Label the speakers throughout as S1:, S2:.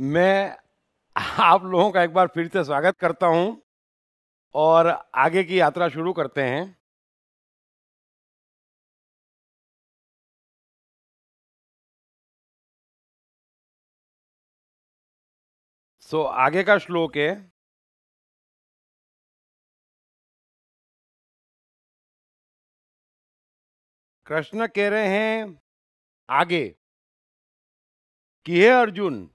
S1: मैं आप लोगों का एक बार फिर से स्वागत करता हूं और आगे की यात्रा शुरू करते हैं सो so, आगे का श्लोक है कृष्ण कह रहे हैं आगे कि हे
S2: अर्जुन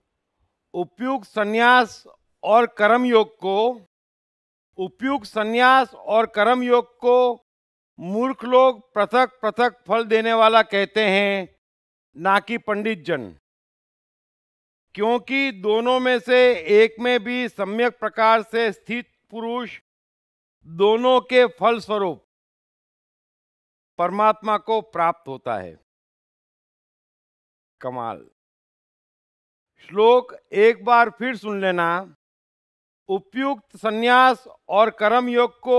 S2: उपयुक्त संन्यास और कर्म योग को उपयुक्त संन्यास और कर्म योग को मूर्ख लोग पृथक पृथक फल देने वाला कहते हैं ना कि पंडित जन क्योंकि दोनों में से एक में भी सम्यक प्रकार से स्थित पुरुष
S1: दोनों के फल स्वरूप परमात्मा को प्राप्त होता है कमाल श्लोक एक बार फिर सुन लेना उपयुक्त संन्यास
S2: और कर्म योग को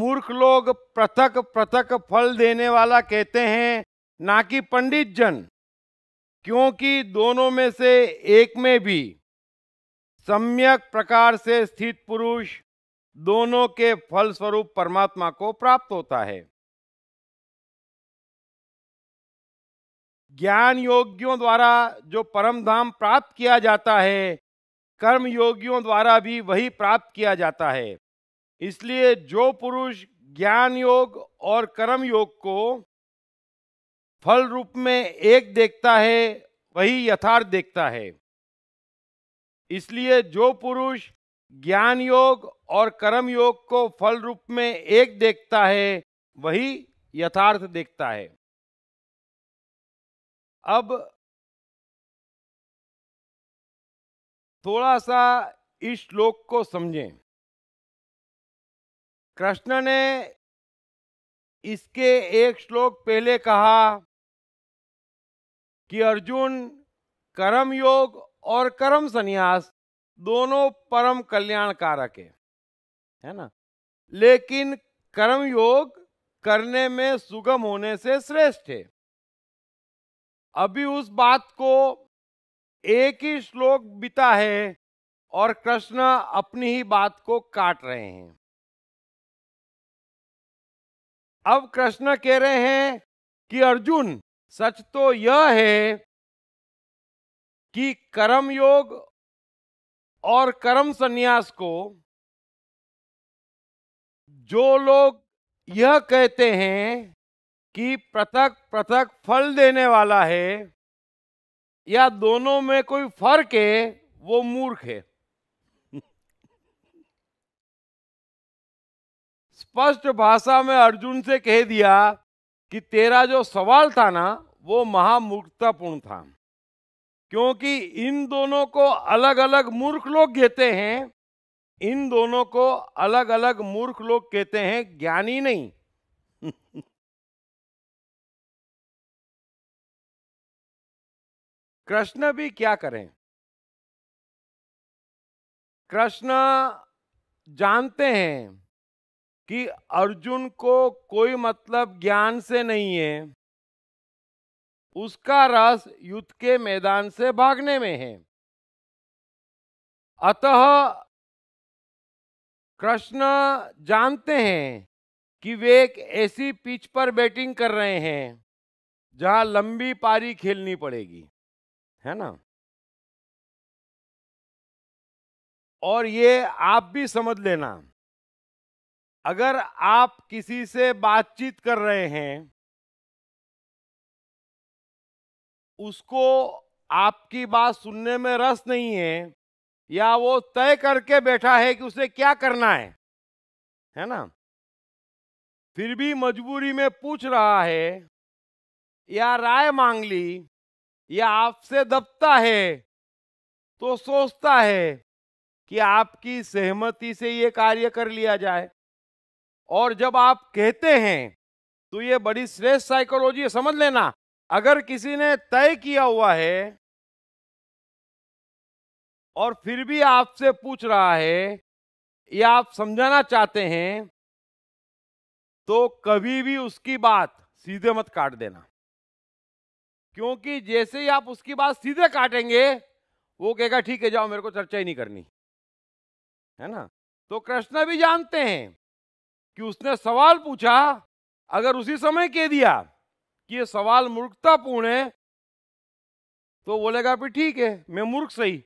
S2: मूर्ख लोग पृथक पृथक फल देने वाला कहते हैं ना कि पंडित जन क्योंकि दोनों में से एक में भी सम्यक प्रकार से स्थित पुरुष दोनों के फल स्वरूप परमात्मा को प्राप्त होता है ज्ञान योगियों द्वारा जो परम धाम प्राप्त किया जाता है कर्म योगियों द्वारा भी वही प्राप्त किया जाता है इसलिए जो पुरुष ज्ञान योग और कर्म योग को फल रूप में एक देखता है वही यथार्थ देखता है इसलिए जो पुरुष ज्ञान योग
S1: और कर्म योग को फल रूप में एक देखता है वही यथार्थ देखता है अब थोड़ा सा इस श्लोक को समझें कृष्ण ने इसके एक श्लोक पहले कहा कि अर्जुन कर्म
S2: योग और कर्म संन्यास दोनों परम कल्याणकारक है है ना लेकिन कर्म योग करने में सुगम होने से श्रेष्ठ है अभी उस बात को एक ही श्लोक बिता है और कृष्ण अपनी ही बात को काट
S1: रहे हैं अब कृष्ण कह रहे हैं कि अर्जुन सच तो यह है कि कर्म योग और कर्म संन्यास को जो लोग यह कहते हैं
S2: कि पृथक पृथक फल देने वाला है या दोनों में कोई फर्क है वो मूर्ख है स्पष्ट भाषा में अर्जुन से कह दिया कि तेरा जो सवाल था ना वो महामूर्खतापूर्ण था क्योंकि इन दोनों को अलग अलग मूर्ख लोग कहते हैं इन दोनों को
S1: अलग अलग मूर्ख लोग कहते हैं ज्ञानी नहीं कृष्ण भी क्या करें कृष्ण
S2: जानते हैं कि अर्जुन को कोई मतलब ज्ञान से नहीं
S1: है उसका रस युद्ध के मैदान से भागने में है अतः कृष्ण जानते हैं कि वे एक ऐसी पिच पर बैटिंग कर रहे हैं जहां लंबी पारी खेलनी पड़ेगी है ना और ये आप भी समझ लेना अगर आप किसी से बातचीत कर रहे हैं उसको आपकी बात
S2: सुनने में रस नहीं है या वो तय करके बैठा है कि उसे क्या करना है
S1: है ना फिर भी मजबूरी में पूछ रहा है या राय मांग ली या आपसे दबता है
S2: तो सोचता है कि आपकी सहमति से ये कार्य कर लिया जाए और जब आप कहते हैं तो ये बड़ी श्रेष्ठ साइकोलॉजी है समझ लेना अगर किसी ने तय किया हुआ है और फिर भी आपसे पूछ रहा है या आप समझाना चाहते हैं तो कभी भी उसकी बात सीधे मत काट देना क्योंकि जैसे ही आप उसकी बात सीधे काटेंगे वो कहेगा ठीक है जाओ मेरे को चर्चा ही नहीं करनी है ना तो कृष्ण भी जानते हैं कि उसने सवाल पूछा अगर उसी समय कह दिया कि ये सवाल मूर्खतापूर्ण है तो बोलेगा भी ठीक है मैं मूर्ख सही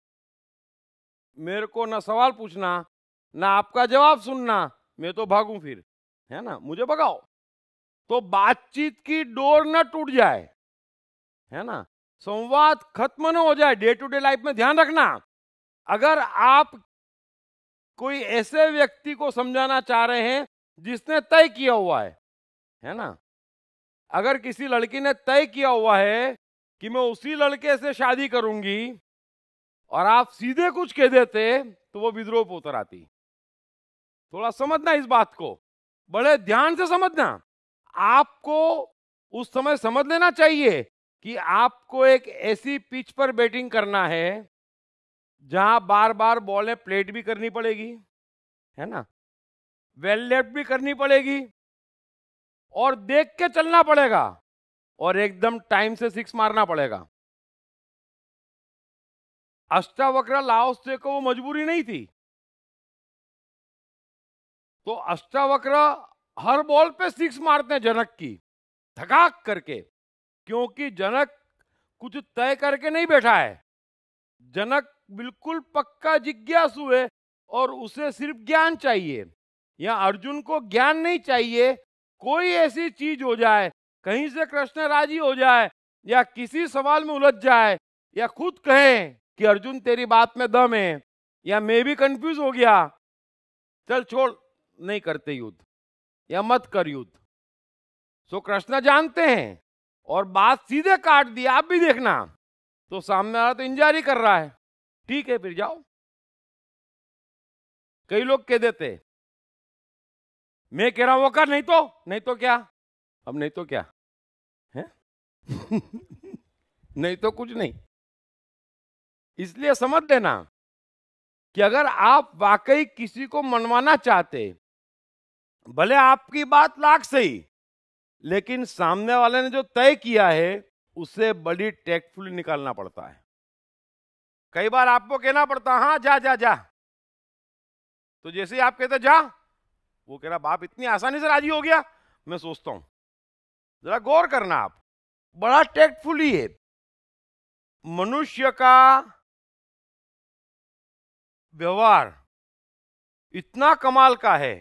S2: मेरे को ना सवाल पूछना ना आपका जवाब सुनना मैं तो भागूं फिर है ना मुझे भगाओ तो बातचीत की डोर ना टूट जाए है ना संवाद खत्म न हो जाए डे टू डे लाइफ में ध्यान रखना अगर आप कोई ऐसे व्यक्ति को समझाना चाह रहे हैं जिसने तय किया हुआ है है ना अगर किसी लड़की ने तय किया हुआ है कि मैं उसी लड़के से शादी करूंगी और आप सीधे कुछ कह देते तो वो विद्रोह पर उतर आती थोड़ा समझना इस बात को बड़े ध्यान से समझना आपको उस समय समझ लेना चाहिए कि आपको एक ऐसी पिच पर बैटिंग करना है जहां बार बार बॉले प्लेट भी करनी पड़ेगी है ना
S1: वेल लेफ्ट भी करनी पड़ेगी और देख के चलना पड़ेगा और एकदम टाइम से सिक्स मारना पड़ेगा अष्टावक्र लाओस से को वो मजबूरी नहीं थी
S2: तो अष्टावक्र हर बॉल पे सिक्स मारते हैं जनक की थकाक करके क्योंकि जनक कुछ तय करके नहीं बैठा है जनक बिल्कुल पक्का जिज्ञासु है और उसे सिर्फ ज्ञान चाहिए या अर्जुन को ज्ञान नहीं चाहिए कोई ऐसी चीज हो जाए कहीं से कृष्ण राजी हो जाए या किसी सवाल में उलझ जाए या खुद कहे कि अर्जुन तेरी बात में दम है या मैं भी कंफ्यूज हो गया चल छोड़ नहीं करते युद्ध या मत कर युद्ध सो कृष्ण जानते हैं और बात सीधे काट दिया आप भी देखना तो सामने वाला तो इंजारी कर
S1: रहा है ठीक है फिर जाओ कई लोग कह देते मैं कह रहा हूं वो कर नहीं तो नहीं तो क्या अब नहीं तो क्या है नहीं तो कुछ नहीं
S2: इसलिए समझ देना कि अगर आप वाकई किसी को मनवाना चाहते भले आपकी बात लाख सही लेकिन सामने वाले ने जो तय किया है उसे बड़ी टैक्टफुली निकालना पड़ता है कई बार आपको कहना पड़ता हाँ जा जा जा तो जैसे ही आप कहते जा वो कह रहा बाप इतनी आसानी से राजी हो गया मैं सोचता हूं जरा गौर
S1: करना आप बड़ा टैक्टफुली है मनुष्य का व्यवहार इतना कमाल का है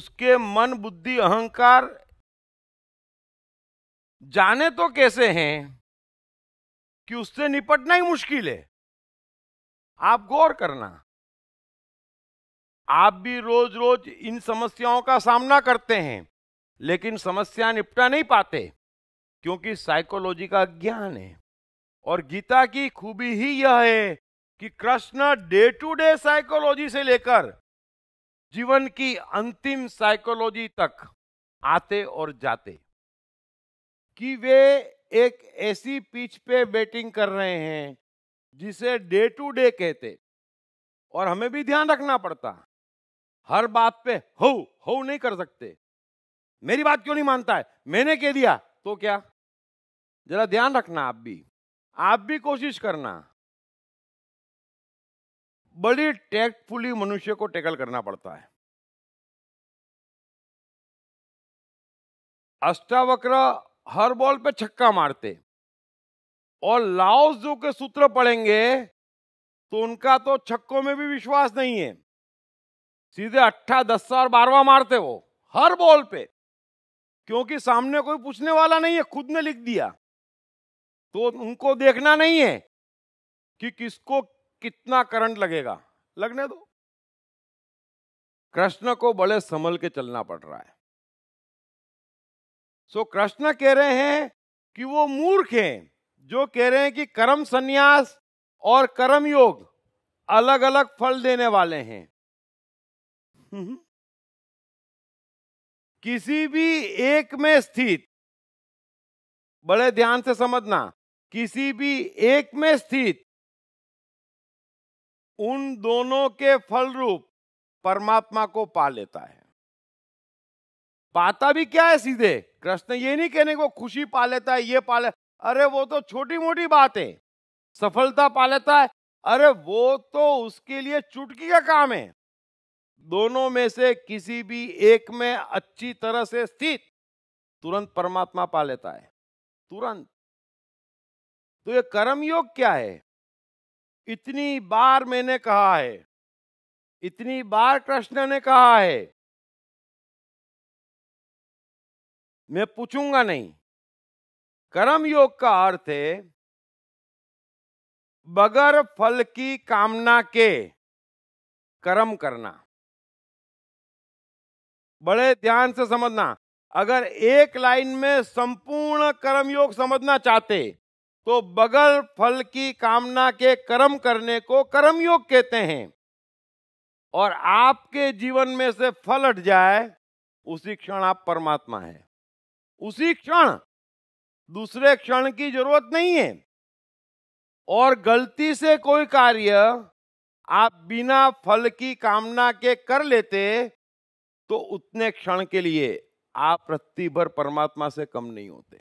S1: उसके मन बुद्धि अहंकार जाने तो कैसे हैं कि उससे निपटना ही मुश्किल है आप गौर करना आप
S2: भी रोज रोज इन समस्याओं का सामना करते हैं लेकिन समस्या निपटा नहीं पाते क्योंकि साइकोलॉजी का ज्ञान है और गीता की खूबी ही यह है कि Krishna day to day psychology से लेकर जीवन की अंतिम साइकोलॉजी तक आते और जाते कि वे एक ऐसी पिच पे बैटिंग कर रहे हैं जिसे डे टू डे कहते और हमें भी ध्यान रखना पड़ता हर बात पे हो हो नहीं कर सकते मेरी बात क्यों नहीं मानता है मैंने कह दिया तो क्या जरा ध्यान रखना आप भी आप भी कोशिश करना
S1: बड़ी टैक्टफुली मनुष्य को टैकल करना पड़ता है अष्टावक्र हर बॉल पे छक्का मारते और लाओस जो के सूत्र
S2: पढ़ेंगे तो उनका तो छक्कों में भी विश्वास नहीं है सीधे अट्ठा दस और बारवा मारते वो हर बॉल पे क्योंकि सामने कोई पूछने वाला नहीं है खुद ने लिख दिया तो उनको देखना नहीं है
S1: कि किसको कितना करंट लगेगा लगने दो कृष्ण को बड़े संभल के चलना पड़ रहा है सो
S2: कृष्ण कह रहे हैं कि वो मूर्ख हैं जो कह रहे हैं कि कर्म संन्यास
S1: और कर्म योग अलग अलग फल देने वाले हैं हम्म। किसी भी एक में स्थित बड़े ध्यान से समझना किसी भी एक में स्थित उन दोनों के फल रूप परमात्मा को पा लेता है पाता भी क्या है सीधे कृष्ण ये
S2: नहीं कहने को खुशी पा लेता है ये पा ले अरे वो तो छोटी मोटी बात है सफलता पा लेता है अरे वो तो उसके लिए चुटकी का काम है दोनों में से किसी भी एक में अच्छी तरह से स्थित तुरंत परमात्मा पा लेता है तुरंत तो ये कर्म योग क्या है
S1: इतनी बार मैंने कहा है इतनी बार कृष्ण ने कहा है मैं पूछूंगा नहीं कर्म योग का अर्थ है बगैर फल की कामना के कर्म करना
S2: बड़े ध्यान से समझना अगर एक लाइन में संपूर्ण कर्मयोग समझना चाहते तो बगल फल की कामना के कर्म करने को कर्म योग कहते हैं और आपके जीवन में से फल हट जाए उसी क्षण आप परमात्मा हैं उसी क्षण दूसरे क्षण की जरूरत नहीं है और गलती से कोई कार्य आप बिना फल की कामना के कर लेते तो उतने क्षण के लिए आप प्रतिभर परमात्मा से कम नहीं होते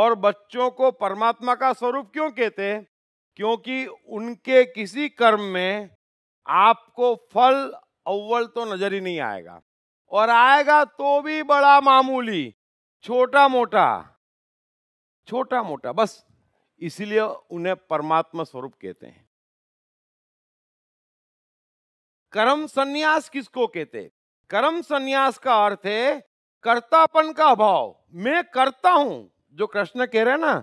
S2: और बच्चों को परमात्मा का स्वरूप क्यों कहते क्योंकि उनके किसी कर्म में आपको फल अव्वल तो नजर ही नहीं आएगा और आएगा तो भी बड़ा मामूली छोटा मोटा छोटा मोटा बस इसलिए उन्हें परमात्मा स्वरूप कहते हैं कर्म संन्यास किसको कहते कर्म संन्यास का अर्थ है कर्तापन का अभाव मैं करता हूं जो कृष्ण कह रहे हैं ना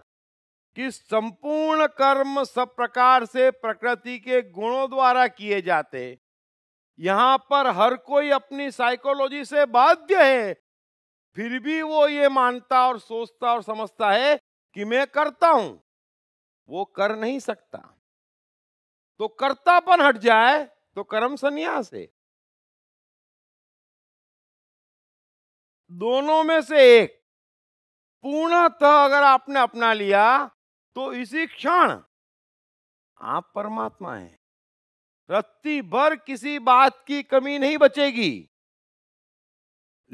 S2: कि संपूर्ण कर्म सब प्रकार से प्रकृति के गुणों द्वारा किए जाते यहां पर हर कोई अपनी साइकोलॉजी से बाध्य है फिर भी वो ये मानता और सोचता और समझता है कि मैं करता हूं वो
S1: कर नहीं सकता तो कर्तापन हट जाए तो कर्म संन्यास है दोनों में से एक पूर्णतः अगर आपने अपना लिया तो इसी क्षण आप परमात्मा हैं रत्ती भर किसी बात की कमी नहीं बचेगी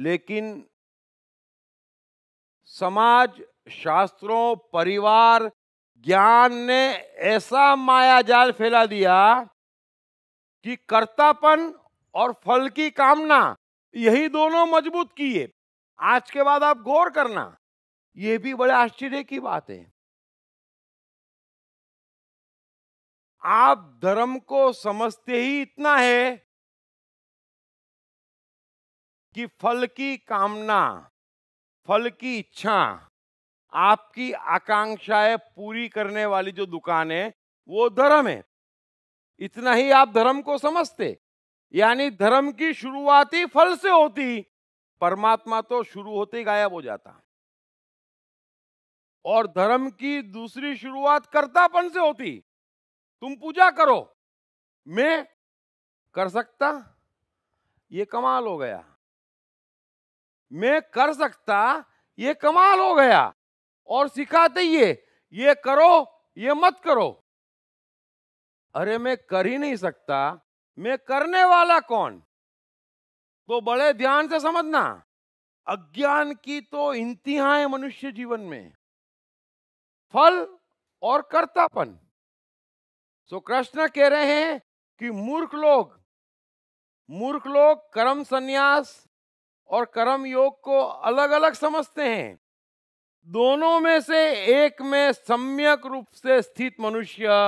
S1: लेकिन
S2: समाज शास्त्रों परिवार ज्ञान ने ऐसा माया जाल फैला दिया कि कर्तापन और फल की कामना यही दोनों मजबूत किए आज के बाद आप
S1: गौर करना यह भी बड़े आश्चर्य की बात है आप धर्म को समझते ही इतना है कि फल की कामना
S2: फल की इच्छा आपकी आकांक्षाएं पूरी करने वाली जो दुकान है वो धर्म है इतना ही आप धर्म को समझते यानी धर्म की शुरुआत ही फल से होती परमात्मा तो शुरू होते ही गायब हो
S1: जाता और धर्म की दूसरी शुरुआत कर्तापन से होती तुम पूजा करो मैं कर सकता ये कमाल हो गया मैं कर सकता
S2: ये कमाल हो गया और सिखाते ये ये करो ये मत करो अरे मैं कर ही नहीं सकता मैं करने वाला कौन तो बड़े ध्यान से समझना अज्ञान की तो इंतहा है मनुष्य जीवन में फल और कर्तापन सो कृष्ण कह रहे हैं कि मूर्ख लोग मूर्ख लोग कर्म संन्यास और कर्म योग को अलग अलग समझते हैं दोनों में से एक में सम्यक रूप से स्थित मनुष्य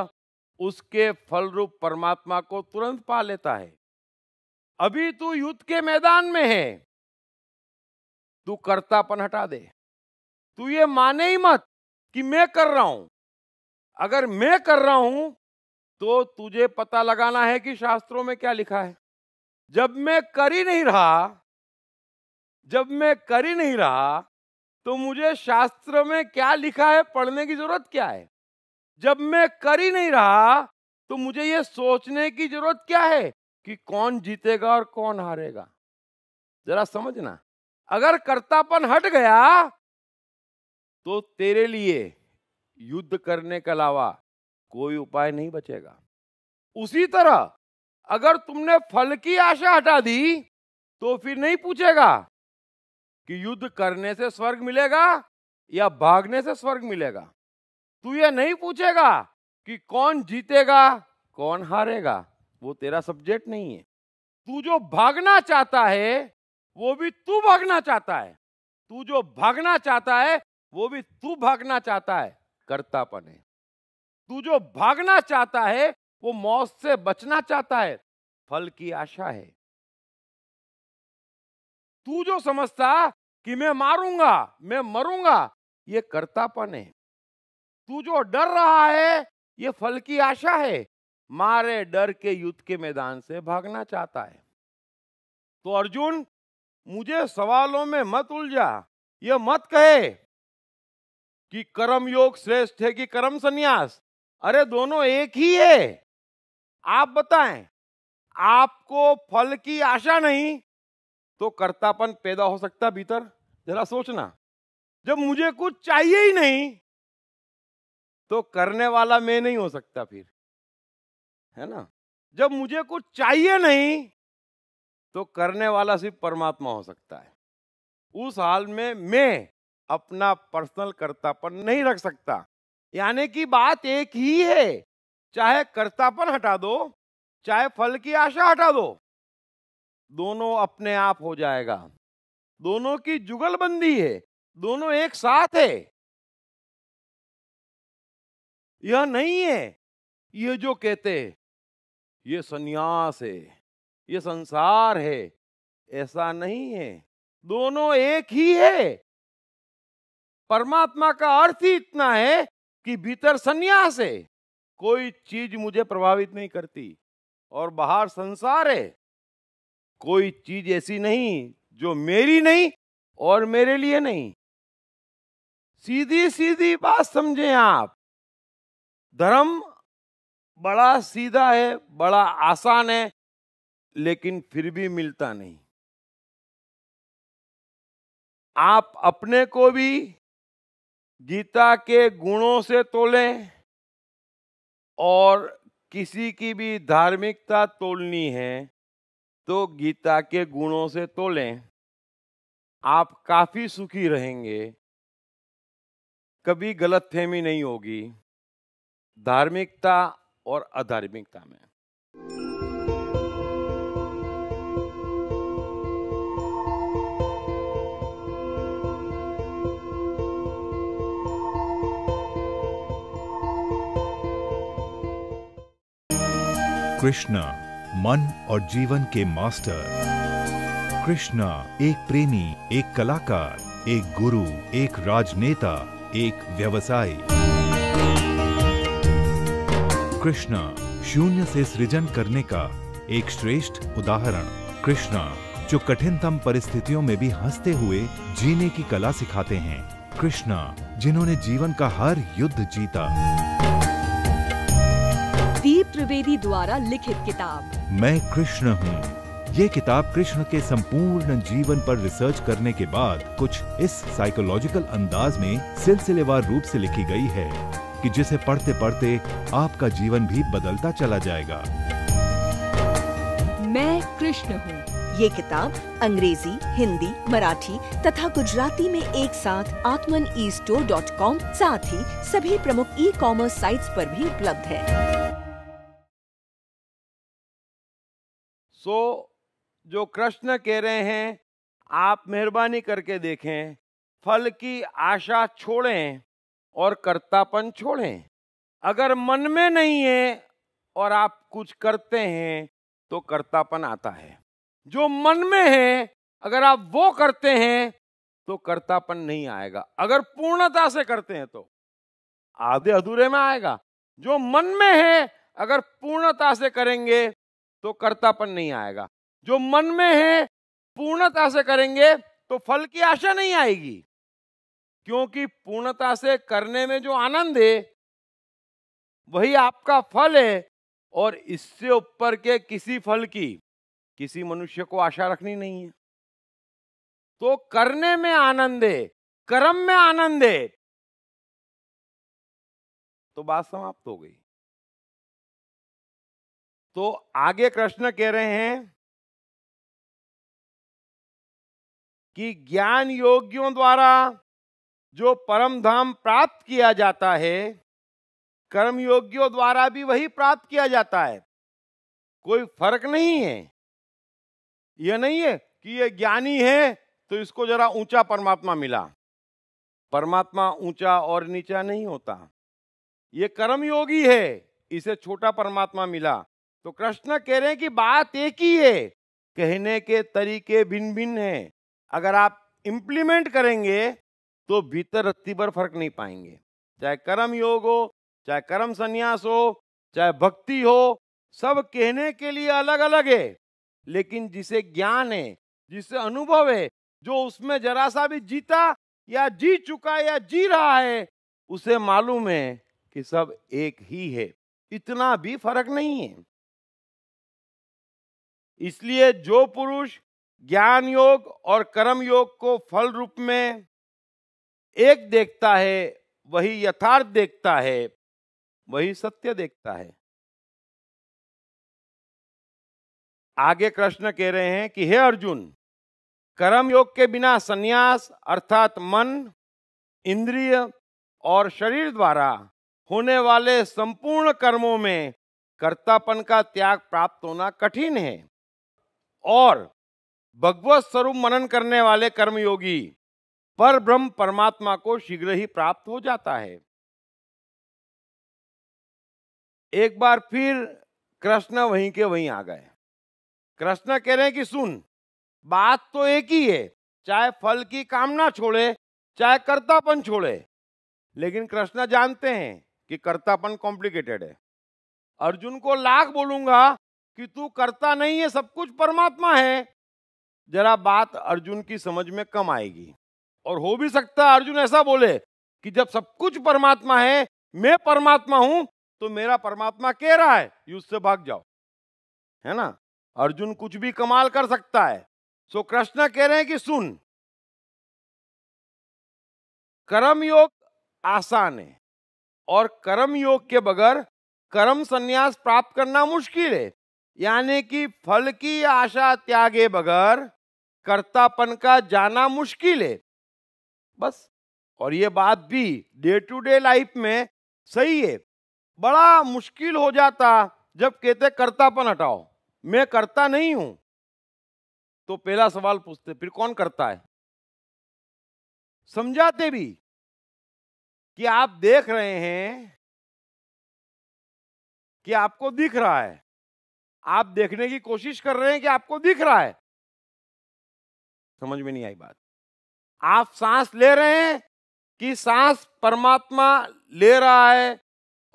S2: उसके फल रूप परमात्मा को तुरंत पा लेता है अभी तू युद्ध के मैदान में है तू कर्तापन हटा दे तू ये माने ही मत कि मैं कर रहा हूं अगर मैं कर रहा हूं तो तुझे पता लगाना है कि शास्त्रों में क्या लिखा है जब मैं कर ही नहीं रहा जब मैं कर ही नहीं रहा तो मुझे शास्त्र में क्या लिखा है पढ़ने की जरूरत क्या है जब मैं कर ही नहीं रहा तो मुझे यह सोचने की जरूरत क्या है कि कौन जीतेगा और कौन हारेगा जरा समझना अगर कर्तापन हट गया तो तेरे लिए युद्ध करने के अलावा कोई उपाय नहीं बचेगा उसी तरह अगर तुमने फल की आशा हटा दी तो फिर नहीं पूछेगा कि युद्ध करने से स्वर्ग मिलेगा या भागने से स्वर्ग मिलेगा तू ये नहीं पूछेगा कि कौन जीतेगा कौन हारेगा वो तेरा सब्जेक्ट नहीं है तू जो भागना चाहता है वो भी तू भागना चाहता है तू जो भागना चाहता है वो भी तू भागना चाहता है करतापन है तू जो भागना चाहता है वो मौत से बचना चाहता है फल की आशा है
S1: तू जो समझता कि मैं मारूंगा मैं मरूंगा ये करतापन है तू जो डर रहा है
S2: ये फल की आशा है मारे डर के युद्ध के मैदान से भागना चाहता है तो अर्जुन मुझे सवालों में मत उलझा ये मत कहे कि कर्म योग श्रेष्ठ है कि कर्म संन्यास अरे दोनों एक ही है आप बताएं आपको फल की आशा नहीं तो कर्तापन पैदा हो सकता भीतर जरा सोचना
S1: जब मुझे कुछ चाहिए ही नहीं तो करने वाला मैं नहीं हो सकता फिर है ना जब मुझे कुछ चाहिए नहीं
S2: तो करने वाला सिर्फ परमात्मा हो सकता है उस हाल में मैं अपना पर्सनल कर्तापन नहीं रख सकता यानी कि बात एक ही है चाहे कर्तापन हटा दो चाहे फल की आशा हटा दो
S1: दोनों अपने आप हो जाएगा दोनों की जुगलबंदी है दोनों एक साथ है यह नहीं है ये जो कहते ये सन्यास है ये
S2: संसार है ऐसा नहीं है दोनों एक ही है परमात्मा का अर्थ ही इतना है कि भीतर संन्यास है कोई चीज मुझे प्रभावित नहीं करती और बाहर संसार है कोई चीज ऐसी नहीं जो मेरी नहीं और मेरे लिए नहीं
S1: सीधी सीधी बात समझे आप धर्म बड़ा सीधा है बड़ा आसान है लेकिन फिर भी मिलता नहीं आप अपने को भी गीता के गुणों से तोले
S2: और किसी की भी धार्मिकता तोलनी है तो गीता के गुणों से तोलें आप काफ़ी सुखी रहेंगे कभी गलतफहमी नहीं होगी धार्मिकता और अधार्मिकता में
S3: कृष्णा मन और जीवन के मास्टर कृष्णा एक प्रेमी एक कलाकार एक गुरु एक राजनेता एक व्यवसायी कृष्णा शून्य से सृजन करने का एक श्रेष्ठ उदाहरण कृष्णा जो कठिनतम परिस्थितियों में भी हंसते हुए जीने की कला सिखाते हैं कृष्णा जिन्होंने जीवन का हर युद्ध जीता
S4: मेरी द्वारा लिखित किताब
S3: मैं कृष्ण हूँ ये किताब कृष्ण के संपूर्ण जीवन पर रिसर्च करने के बाद कुछ इस साइकोलॉजिकल अंदाज में सिलसिलेवार रूप से लिखी गई है कि जिसे पढ़ते पढ़ते आपका जीवन भी बदलता चला जाएगा
S4: मैं कृष्ण हूँ ये किताब अंग्रेजी हिंदी मराठी तथा गुजराती में एक साथ आत्मन ई स्टोर डॉट कॉम साथ ही सभी प्रमुख ई कॉमर्स साइट्स पर भी उपलब्ध है
S2: सो so, जो कृष्ण कह रहे हैं आप मेहरबानी करके देखें फल की आशा छोड़ें और कर्तापन छोड़ें अगर मन में नहीं है और आप कुछ करते हैं तो कर्तापन आता है जो मन में है अगर आप वो करते हैं तो कर्तापन नहीं आएगा अगर पूर्णता से करते हैं तो आधे अधूरे में आएगा जो मन में है अगर पूर्णता से करेंगे तो कर्तापन नहीं आएगा जो मन में है पूर्णता से करेंगे तो फल की आशा नहीं आएगी क्योंकि पूर्णता से करने में जो आनंद है वही आपका फल है और इससे ऊपर के किसी फल की किसी
S1: मनुष्य को आशा रखनी नहीं है तो करने में आनंद है कर्म में आनंद है तो बात समाप्त हो गई तो आगे कृष्ण कह रहे हैं कि ज्ञान योगियों द्वारा जो परम धाम प्राप्त किया जाता है कर्म योगियों
S2: द्वारा भी वही प्राप्त किया जाता है कोई फर्क नहीं है यह नहीं है कि यह ज्ञानी है तो इसको जरा ऊंचा परमात्मा मिला परमात्मा ऊंचा और नीचा नहीं होता ये कर्म योगी है इसे छोटा परमात्मा मिला तो कृष्ण कह रहे हैं कि बात एक ही है कहने के तरीके भिन्न भिन्न हैं अगर आप इम्प्लीमेंट करेंगे तो भीतर रत्ती पर फर्क नहीं पाएंगे चाहे कर्म योग हो चाहे कर्म संन्यास हो चाहे भक्ति हो सब कहने के लिए अलग अलग है लेकिन जिसे ज्ञान है जिसे अनुभव है जो उसमें जरा सा भी जीता या जी चुका या जी रहा है उसे मालूम है कि सब एक ही है इतना भी फर्क नहीं है इसलिए जो पुरुष ज्ञान योग और कर्म योग को फल रूप में
S1: एक देखता है वही यथार्थ देखता है वही सत्य देखता है आगे कृष्ण
S2: कह रहे हैं कि हे अर्जुन कर्म योग के बिना संन्यास अर्थात मन इंद्रिय और शरीर द्वारा होने वाले संपूर्ण कर्मों में कर्तापन का त्याग प्राप्त होना कठिन है और भगवत स्वरूप मनन करने वाले कर्मयोगी पर ब्रह्म परमात्मा को शीघ्र ही प्राप्त हो जाता है एक बार फिर कृष्ण वहीं के वहीं आ गए कृष्ण कह रहे हैं कि सुन बात तो एक ही है चाहे फल की कामना छोड़े चाहे कर्तापन छोड़े लेकिन कृष्ण जानते हैं कि कर्तापन कॉम्प्लिकेटेड है अर्जुन को लाख बोलूंगा कि तू करता नहीं है सब कुछ परमात्मा है जरा बात अर्जुन की समझ में कम आएगी और हो भी सकता है अर्जुन ऐसा बोले कि जब सब कुछ परमात्मा है मैं परमात्मा हूं तो मेरा परमात्मा कह रहा है युद्ध से भाग जाओ है ना अर्जुन कुछ भी कमाल
S1: कर सकता है सो कृष्ण कह रहे हैं कि सुन कर्म योग आसान है और कर्म योग के बगैर
S2: कर्म संन्यास प्राप्त करना मुश्किल है यानी कि फल की आशा त्यागे बगैर कर्तापन का जाना मुश्किल है बस और ये बात भी डे टू डे लाइफ में सही है बड़ा मुश्किल हो जाता जब कहते कर्तापन हटाओ मैं करता नहीं हूं
S1: तो पहला सवाल पूछते फिर कौन करता है समझाते भी कि आप देख रहे हैं कि आपको दिख रहा है आप देखने की कोशिश कर रहे हैं कि आपको दिख रहा है समझ में नहीं आई बात आप सांस ले रहे
S2: हैं कि सांस परमात्मा ले रहा है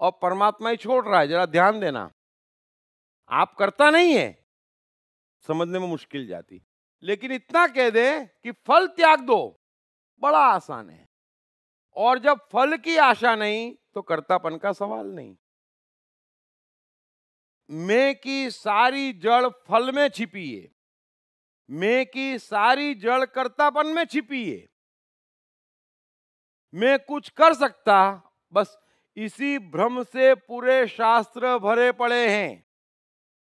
S2: और परमात्मा ही छोड़ रहा है जरा ध्यान देना आप करता नहीं है समझने में मुश्किल जाती लेकिन इतना कह दे कि फल त्याग दो बड़ा आसान है और जब फल की आशा नहीं तो कर्तापन का सवाल नहीं मैं की सारी जड़ फल में छिपी है मैं की सारी जड़ कर्तापन में छिपी है मैं कुछ कर सकता बस इसी भ्रम से पूरे शास्त्र भरे पड़े हैं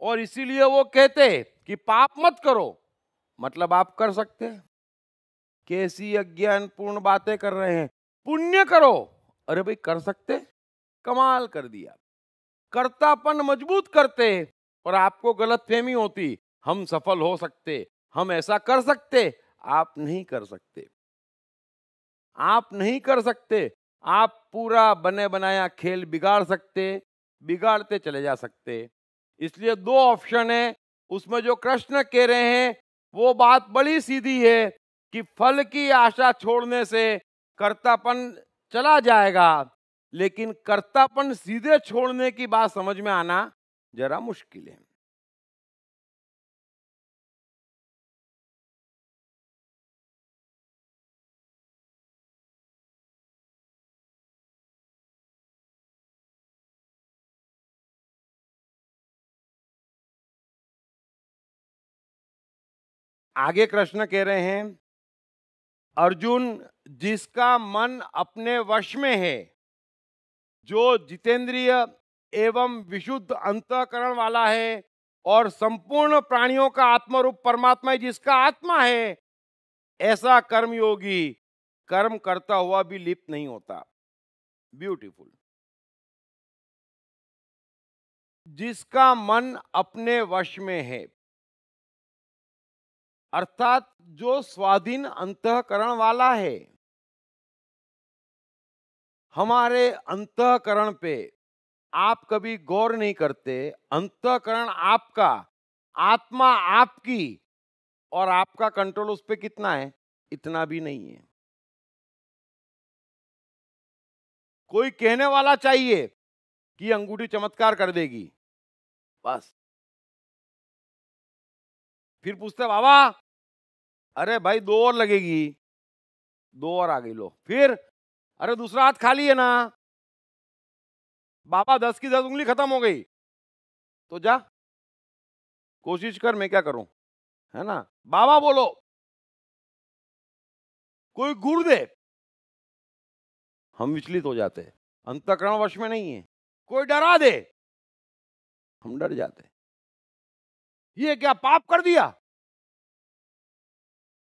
S2: और इसीलिए वो कहते कि पाप मत करो मतलब आप कर सकते हैं कैसी पूर्ण बातें कर रहे हैं पुण्य करो अरे भाई कर सकते कमाल कर दिया कर्तापन मजबूत करते और आपको गलत फहमी होती हम सफल हो सकते हम ऐसा कर सकते आप नहीं कर सकते आप नहीं कर सकते आप पूरा बने बनाया खेल बिगाड़ सकते बिगाड़ते चले जा सकते इसलिए दो ऑप्शन है उसमें जो कृष्ण कह रहे हैं वो बात बड़ी सीधी है कि फल की आशा छोड़ने से कर्तापन चला जाएगा लेकिन कर्तापन सीधे छोड़ने
S1: की बात समझ में आना जरा मुश्किल है आगे कृष्ण कह रहे हैं अर्जुन
S2: जिसका मन अपने वश में है जो जितेंद्रिय एवं विशुद्ध अंतकरण वाला है और संपूर्ण प्राणियों का आत्मरूप परमात्मा है जिसका आत्मा है ऐसा कर्मयोगी कर्म
S1: करता हुआ भी लिप्त नहीं होता ब्यूटीफुल जिसका मन अपने वश में है अर्थात जो स्वाधीन अंतकरण वाला है हमारे अंतकरण पे आप
S2: कभी गौर नहीं करते अंतकरण आपका आत्मा आपकी
S1: और आपका कंट्रोल उस पर कितना है इतना भी नहीं है कोई कहने वाला चाहिए कि अंगूठी चमत्कार कर देगी बस फिर पूछते बाबा अरे भाई दो और लगेगी दो और आ गई लो फिर अरे दूसरा हाथ खाली है ना बाबा दस की दस उंगली खत्म हो गई तो जा कोशिश कर मैं क्या करूं है ना बाबा बोलो कोई गुड़ दे हम विचलित हो जाते अंतकरण वश में नहीं है कोई डरा दे हम डर जाते ये क्या पाप कर दिया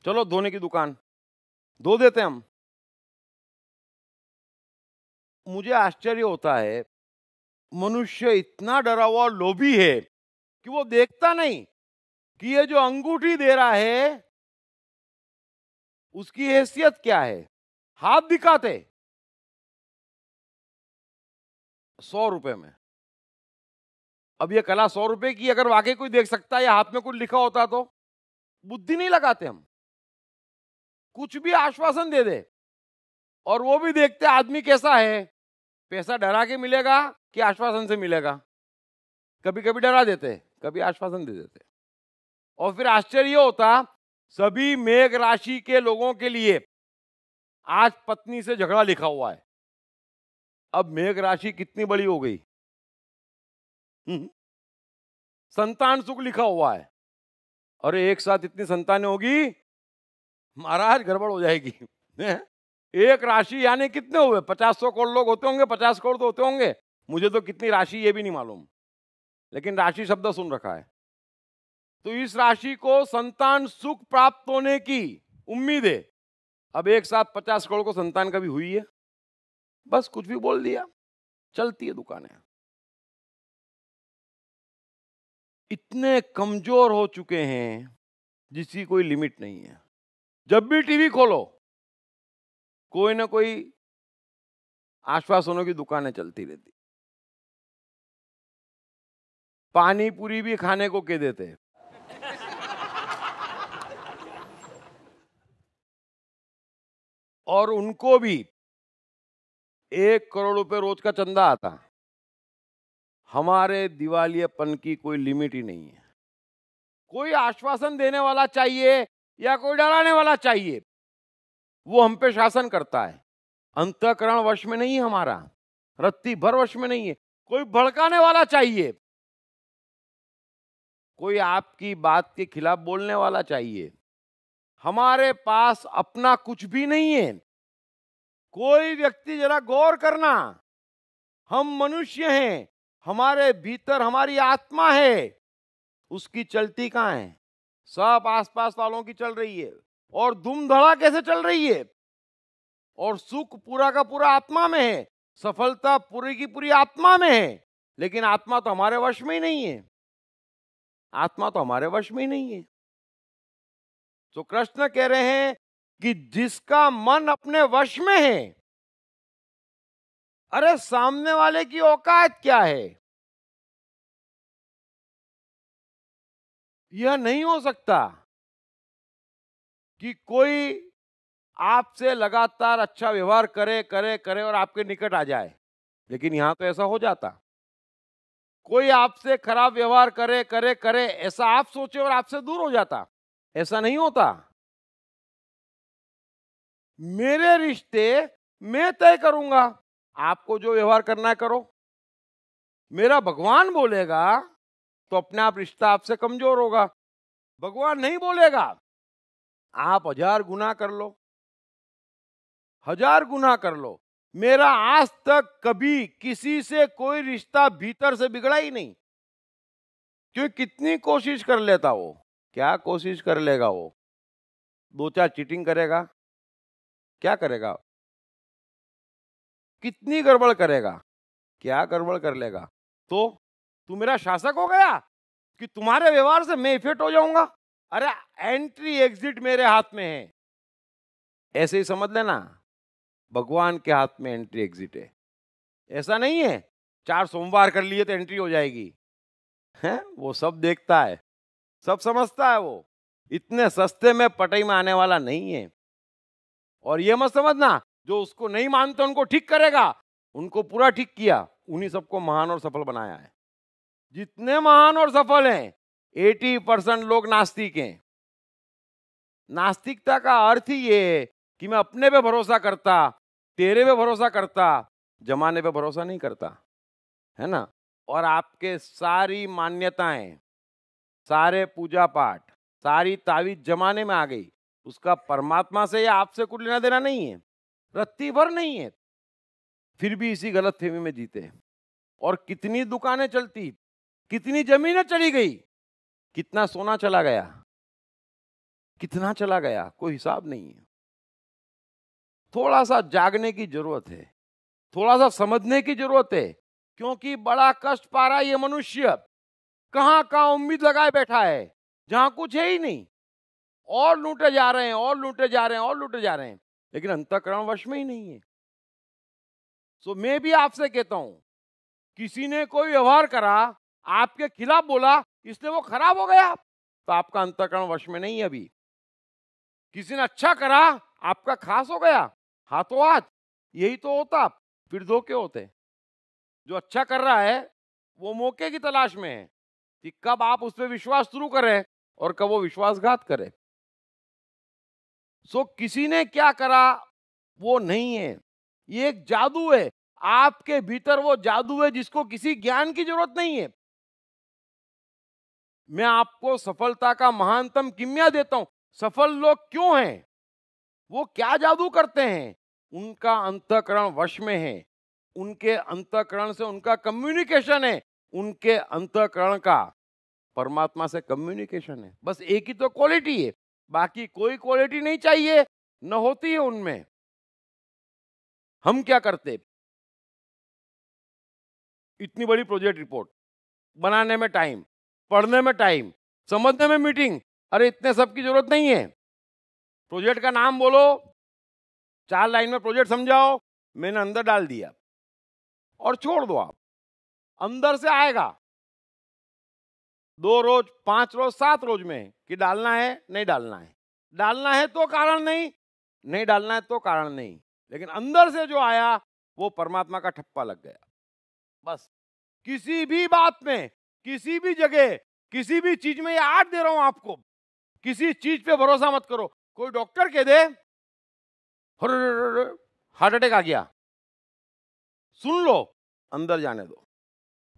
S1: चलो धोने की दुकान धो देते हम मुझे आश्चर्य होता है मनुष्य इतना डरा हुआ लोभी है कि वो देखता नहीं कि ये जो अंगूठी दे रहा है उसकी हैसियत क्या है हाथ दिखाते सौ रुपए में अब ये कला सौ रुपए की अगर वाकई कोई देख सकता है या हाथ में कुछ लिखा होता तो बुद्धि नहीं लगाते हम कुछ भी आश्वासन दे दे
S2: और वो भी देखते आदमी कैसा है पैसा डरा के मिलेगा कि आश्वासन से मिलेगा कभी कभी डरा देते कभी आश्वासन दे देते और फिर आश्चर्य होता सभी मेघ राशि के लोगों के लिए आज
S1: पत्नी से झगड़ा लिखा हुआ है अब मेघ राशि कितनी बड़ी हो गई हम्म। संतान सुख लिखा हुआ है अरे एक साथ इतनी संतानें होगी महाराज गड़बड़ हो जाएगी
S2: एक राशि यानी कितने हुए पचास सौ करोड़ लोग होते होंगे पचास करोड़ तो होते होंगे मुझे तो कितनी राशि ये भी नहीं मालूम लेकिन राशि शब्द सुन रखा है तो इस राशि को संतान सुख प्राप्त होने की उम्मीद है अब एक साथ पचास करोड़ को
S1: संतान कभी हुई है बस कुछ भी बोल दिया चलती है दुकानें इतने कमजोर हो चुके हैं जिसकी कोई लिमिट नहीं है जब भी टीवी खोलो कोई ना कोई आश्वासनों की दुकानें चलती रहती
S2: पानी पूरी भी खाने को कह देते
S1: और उनको भी एक करोड़ रुपए रोज का चंदा आता
S2: हमारे दिवालियापन की कोई लिमिट ही नहीं है कोई आश्वासन देने वाला चाहिए या कोई डराने वाला चाहिए वो हम पे शासन करता है अंतकरण वश में नहीं हमारा रत्ती भर वश में नहीं है कोई भड़काने वाला चाहिए कोई आपकी बात के खिलाफ बोलने वाला चाहिए हमारे पास अपना कुछ भी नहीं है कोई व्यक्ति जरा गौर करना हम मनुष्य हैं हमारे भीतर हमारी आत्मा है उसकी चलती कहाँ है सब आसपास वालों की चल रही है और धूमधड़ा कैसे चल रही है और सुख पूरा का पूरा आत्मा में है सफलता पूरी की पूरी आत्मा में है लेकिन आत्मा तो हमारे वश में ही नहीं है आत्मा तो हमारे वश में ही नहीं है तो कृष्ण कह रहे हैं कि जिसका मन अपने वश
S1: में है अरे सामने वाले की औकात क्या है यह नहीं हो सकता कि कोई आपसे लगातार
S2: अच्छा व्यवहार करे करे करे और आपके निकट आ जाए लेकिन यहां तो ऐसा हो जाता कोई आपसे खराब व्यवहार करे करे करे ऐसा आप सोचे और आपसे दूर हो जाता
S1: ऐसा नहीं होता मेरे रिश्ते मैं तय करूंगा आपको जो व्यवहार करना है करो
S2: मेरा भगवान बोलेगा तो अपने आप रिश्ता आपसे कमजोर होगा भगवान नहीं बोलेगा आप हजार गुना कर लो हजार गुना कर लो मेरा आज तक कभी किसी से कोई रिश्ता भीतर से बिगड़ा ही नहीं क्योंकि कितनी कोशिश कर लेता वो क्या
S1: कोशिश कर लेगा वो दो चार चीटिंग करेगा क्या करेगा कितनी गड़बड़ करेगा क्या गड़बड़ कर लेगा तो तू मेरा शासक हो गया कि तुम्हारे व्यवहार से मैं इफेक्ट हो जाऊंगा
S2: अरे एंट्री एग्जिट मेरे हाथ में है ऐसे ही समझ लेना भगवान के हाथ में एंट्री एग्जिट है ऐसा नहीं है चार सोमवार कर लिए तो एंट्री हो जाएगी है वो सब देखता है सब समझता है वो इतने सस्ते में पटई में आने वाला नहीं है और ये मत समझना जो उसको नहीं मानते उनको ठीक करेगा उनको पूरा ठीक किया उन्हीं सबको महान और सफल बनाया है जितने महान और सफल हैं एटी परसेंट लोग नास्तिक हैं नास्तिकता का अर्थ ही ये है कि मैं अपने पे भरोसा करता तेरे पे भरोसा करता जमाने पे भरोसा नहीं करता है ना और आपके सारी मान्यताएं सारे पूजा पाठ सारी तावीज जमाने में आ गई उसका परमात्मा से या आपसे कुछ लेना देना नहीं है रत्ती भर नहीं है फिर भी इसी गलत फेमी में जीते और कितनी दुकानें चलती कितनी जमीनें चली गई कितना सोना चला गया कितना चला गया कोई हिसाब नहीं है थोड़ा सा जागने की जरूरत है थोड़ा सा समझने की जरूरत है क्योंकि बड़ा कष्ट पा रहा है ये मनुष्य कहाँ कहाँ उम्मीद लगाए बैठा है जहां कुछ है ही नहीं और लूटे जा रहे हैं और लूटे जा रहे हैं और लूटे जा रहे हैं लेकिन अंतकरण वश में ही नहीं है सो so, मैं भी आपसे कहता हूं किसी ने कोई व्यवहार करा आपके खिलाफ बोला इसलिए वो खराब हो गया तो आपका अंतकरण वश में नहीं अभी किसी ने अच्छा करा आपका खास हो गया हाथों हाथ यही तो होता फिर धोखे होते जो अच्छा कर रहा है वो मौके की तलाश में है कि कब आप उस पर विश्वास शुरू करें और कब वो विश्वासघात करे सो किसी ने क्या करा वो नहीं है ये एक जादू है आपके भीतर वो जादू है जिसको किसी ज्ञान की जरूरत नहीं है मैं आपको सफलता का महानतम किमिया देता हूं सफल लोग क्यों हैं वो क्या जादू करते हैं उनका अंतकरण वश में है उनके अंतकरण से उनका कम्युनिकेशन है उनके अंतकरण का परमात्मा से कम्युनिकेशन है बस एक ही तो
S1: क्वालिटी है बाकी कोई क्वालिटी नहीं चाहिए न होती है उनमें हम क्या करते इतनी बड़ी प्रोजेक्ट रिपोर्ट बनाने में टाइम पढ़ने में टाइम समझने में मीटिंग अरे इतने सब की जरूरत नहीं है प्रोजेक्ट का नाम बोलो चार लाइन में प्रोजेक्ट समझाओ मैंने अंदर डाल दिया और छोड़ दो आप अंदर
S2: से आएगा दो रोज पांच रोज सात रोज में कि डालना है नहीं डालना है डालना है तो कारण नहीं नहीं डालना है तो कारण नहीं लेकिन अंदर से जो आया वो परमात्मा का ठप्पा लग गया बस किसी भी बात में किसी भी जगह किसी भी चीज में आठ दे रहा हूं आपको
S1: किसी चीज पे भरोसा मत करो कोई डॉक्टर कह दे हार्ट अटैक आ गया सुन लो अंदर जाने दो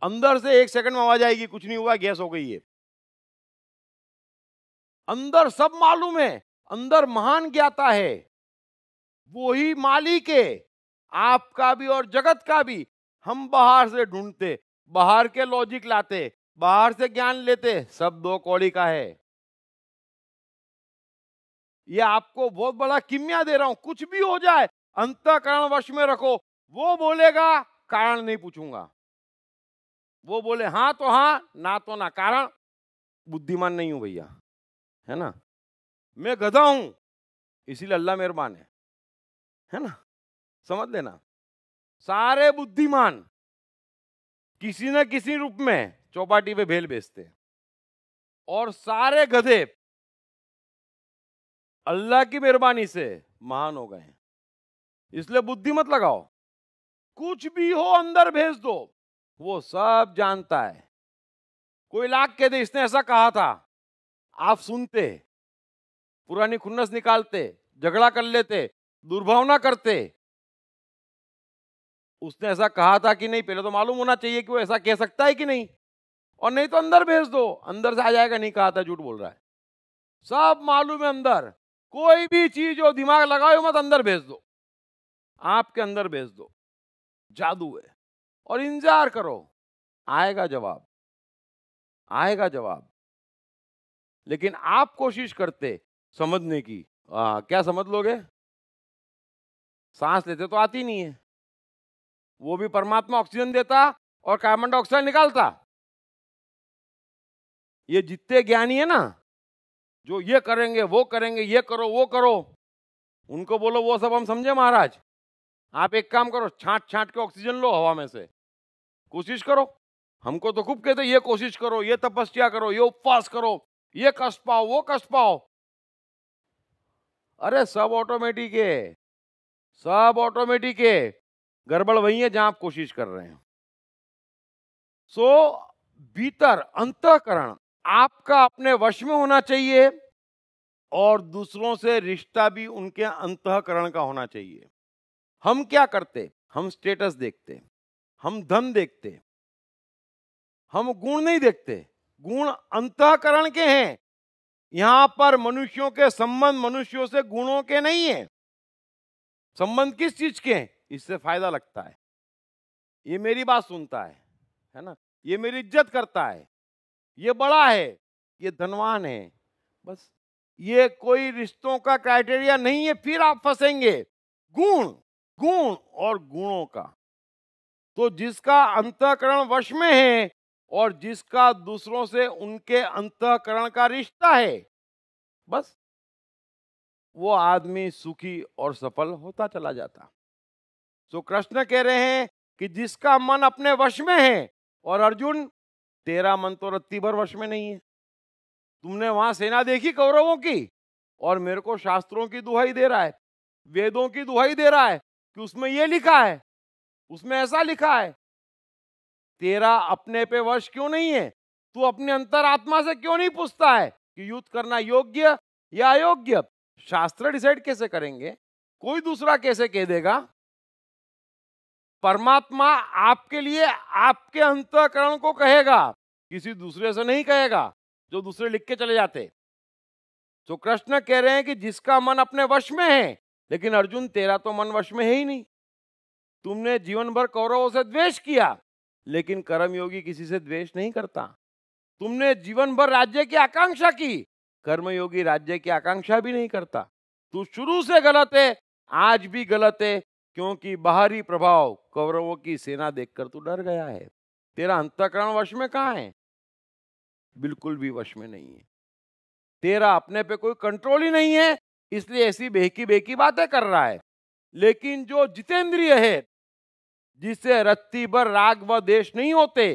S1: अंदर से एक सेकंड में आवाज आएगी कुछ नहीं हुआ गैस हो गई है
S2: अंदर सब मालूम है अंदर महान ज्ञाता है वो ही मालिक है आपका भी और जगत का भी हम बाहर से ढूंढते बाहर के लॉजिक लाते बाहर से ज्ञान लेते सब दो कौड़ी का है ये आपको बहुत बड़ा किमिया दे रहा हूं कुछ भी हो जाए अंत कारण वश में रखो वो बोलेगा कारण नहीं पूछूंगा वो बोले हाँ तो हाँ ना तो ना कारण बुद्धिमान नहीं हूं भैया है
S1: ना मैं गधा हूं इसीलिए अल्लाह मेहरबान है है ना समझ लेना सारे बुद्धिमान किसी ना
S2: किसी रूप में चौपाटी पे भेल बेचते और सारे गधे अल्लाह की मेहरबानी से महान हो गए इसलिए बुद्धि मत लगाओ कुछ भी हो अंदर भेज दो वो सब जानता है कोई लाख के दे इसने ऐसा कहा था आप सुनते पुरानी खुन्नस निकालते झगड़ा कर लेते दुर्भावना करते उसने ऐसा कहा था कि नहीं पहले तो मालूम होना चाहिए कि वो ऐसा कह सकता है कि नहीं और नहीं तो अंदर भेज दो अंदर से आ जाएगा नहीं कहा था झूठ बोल रहा है सब मालूम है अंदर कोई भी चीज हो दिमाग लगाओ मत अंदर भेज दो
S1: आपके अंदर भेज दो जादू है और इंतजार करो आएगा जवाब आएगा जवाब लेकिन आप कोशिश करते समझने की आ, क्या समझ लोगे सांस लेते तो आती नहीं है वो भी परमात्मा ऑक्सीजन देता और कार्बन डाइऑक्साइड निकालता ये जितने ज्ञानी है ना
S2: जो ये करेंगे वो करेंगे ये करो वो करो उनको बोलो वो सब हम समझे महाराज आप एक काम करो छांट छांट के ऑक्सीजन लो हवा में से कोशिश करो हमको तो खूब कहते ये कोशिश करो ये तपस्या करो ये उपवास करो ये कष्ट पाओ वो कष्ट
S1: पाओ अरे सब ऑटोमेटिक है सब ऑटोमेटिक है गड़बड़ वही है जहां आप कोशिश कर रहे हैं
S2: सो so, भीतर अंतकरण आपका अपने वश में होना चाहिए और दूसरों से रिश्ता भी उनके अंतकरण का होना चाहिए हम क्या करते हम स्टेटस देखते हम धन देखते हम गुण नहीं देखते गुण अंतकरण के हैं यहां पर मनुष्यों के संबंध मनुष्यों से गुणों के नहीं है संबंध किस चीज के हैं इससे फायदा लगता है ये मेरी बात सुनता है है ना ये मेरी इज्जत करता है ये बड़ा है ये धनवान है बस ये कोई रिश्तों का क्राइटेरिया नहीं है फिर आप फंसेंगे गुण गुण और गुणों का तो जिसका अंतकरण वश में है और जिसका दूसरों से उनके अंतकरण का रिश्ता है बस वो आदमी सुखी और सफल होता चला जाता सो कृष्ण कह रहे हैं कि जिसका मन अपने वश में है और अर्जुन तेरा मन तो रत्ती भर वश में नहीं है तुमने वहां सेना देखी कौरवों की और मेरे को शास्त्रों की दुहाई दे रहा है वेदों की दुहाई दे रहा है कि उसमें यह लिखा है उसमें ऐसा लिखा है तेरा अपने पे वश क्यों नहीं है तू अपने अंतरात्मा से क्यों नहीं पूछता है कि युद्ध करना योग्य या अयोग्य शास्त्र डिसाइड कैसे करेंगे कोई दूसरा कैसे कह देगा परमात्मा आपके लिए आपके अंतकरण को कहेगा किसी दूसरे से नहीं कहेगा जो दूसरे लिख के चले जाते तो कृष्ण कह रहे हैं कि जिसका मन अपने वश में है लेकिन अर्जुन तेरा तो मन वश में है ही नहीं तुमने जीवन भर कौरवों से द्वेष किया लेकिन कर्मयोगी किसी से द्वेष नहीं करता तुमने जीवन भर राज्य की आकांक्षा की कर्मयोगी राज्य की आकांक्षा भी नहीं करता तू शुरू से गलत है आज भी गलत है क्योंकि बाहरी प्रभाव कौरवों की सेना देखकर तू तो डर गया है तेरा अंतकरण वश में कहाँ है बिल्कुल भी वश में नहीं है तेरा अपने पे कोई कंट्रोल ही नहीं है इसलिए ऐसी बेहकी बेहकी बातें कर रहा है लेकिन जो जितेंद्रिय है जिसे रत्ती भर राग व देश नहीं होते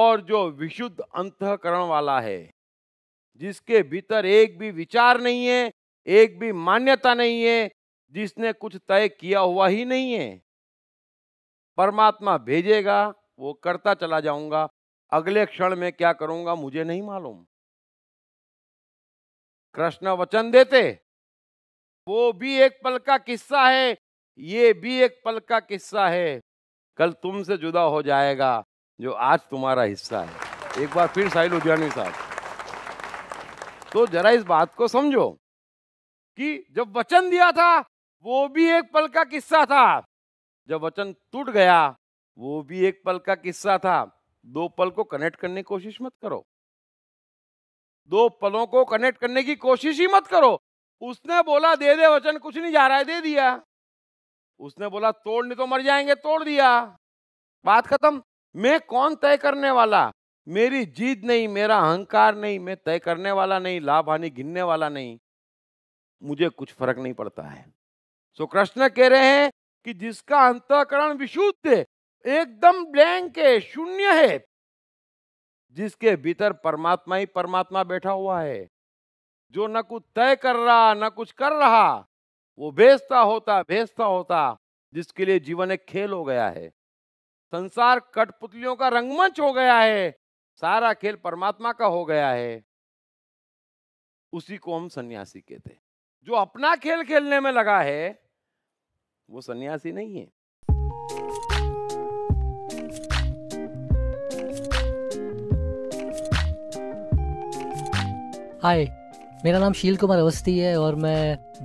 S2: और जो विशुद्ध अंतकरण वाला है जिसके भीतर एक भी विचार नहीं है एक भी मान्यता नहीं है जिसने कुछ तय किया हुआ ही नहीं है परमात्मा भेजेगा वो करता चला जाऊंगा अगले क्षण में क्या करूंगा मुझे नहीं मालूम कृष्ण वचन देते वो भी एक पल का किस्सा है ये भी एक पल का किस्सा है कल तुमसे जुदा हो जाएगा जो आज तुम्हारा हिस्सा है एक बार फिर साहिल उद्यानी साहब तो जरा इस बात को समझो कि जब वचन दिया था वो भी एक पल का किस्सा था जब वचन टूट गया वो भी एक पल का किस्सा था दो पल को कनेक्ट करने की कोशिश मत करो दो पलों को कनेक्ट करने की कोशिश ही मत करो उसने बोला दे दे वचन कुछ नहीं जा रहा है दे दिया उसने बोला तोड़ नहीं तो मर जाएंगे तोड़ दिया बात खत्म मैं कौन तय करने वाला मेरी जीत नहीं मेरा अहंकार नहीं मैं तय करने वाला नहीं लाभ हानि गिनने वाला नहीं मुझे कुछ फर्क नहीं पड़ता है सो कृष्ण कह रहे हैं कि जिसका अंतकरण विशुद्ध है एकदम ब्लैंक है शून्य है जिसके भीतर परमात्मा ही परमात्मा बैठा हुआ है जो न कुछ तय कर रहा न कुछ कर रहा वो भेजता होता भेजता होता जिसके लिए जीवन एक खेल हो गया है संसार कठपुतलियों का रंगमंच हो गया है सारा खेल परमात्मा का हो गया है उसी को हम सन्यासी कहते हैं जो अपना खेल खेलने में लगा है वो सन्यासी नहीं है
S4: हाय मेरा नाम शील कुमार अवस्थी है और मैं